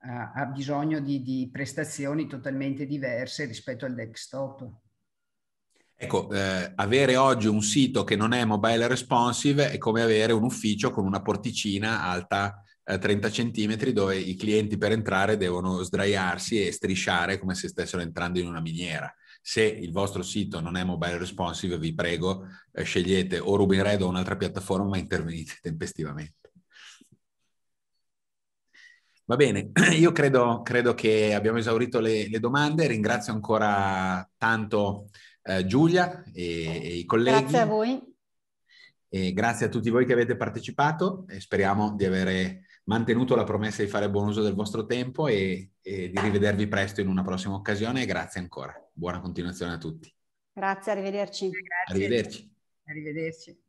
ha, ha bisogno di, di, prestazioni totalmente diverse rispetto al desktop. Ecco, eh, avere oggi un sito che non è mobile responsive è come avere un ufficio con una porticina alta 30 eh, centimetri dove i clienti per entrare devono sdraiarsi e strisciare come se stessero entrando in una miniera. Se il vostro sito non è mobile responsive, vi prego, eh, scegliete o Rubin Red o un'altra piattaforma, ma intervenite tempestivamente. Va bene, io credo, credo che abbiamo esaurito le, le, domande, ringrazio ancora tanto eh, Giulia e, e, i colleghi. Grazie a voi. E grazie a tutti voi che avete partecipato e speriamo di avere mantenuto la promessa di fare buon uso del vostro tempo e, e di rivedervi presto in una prossima occasione grazie ancora. Buona continuazione a tutti. Grazie, arrivederci. Grazie. Arrivederci. Arrivederci.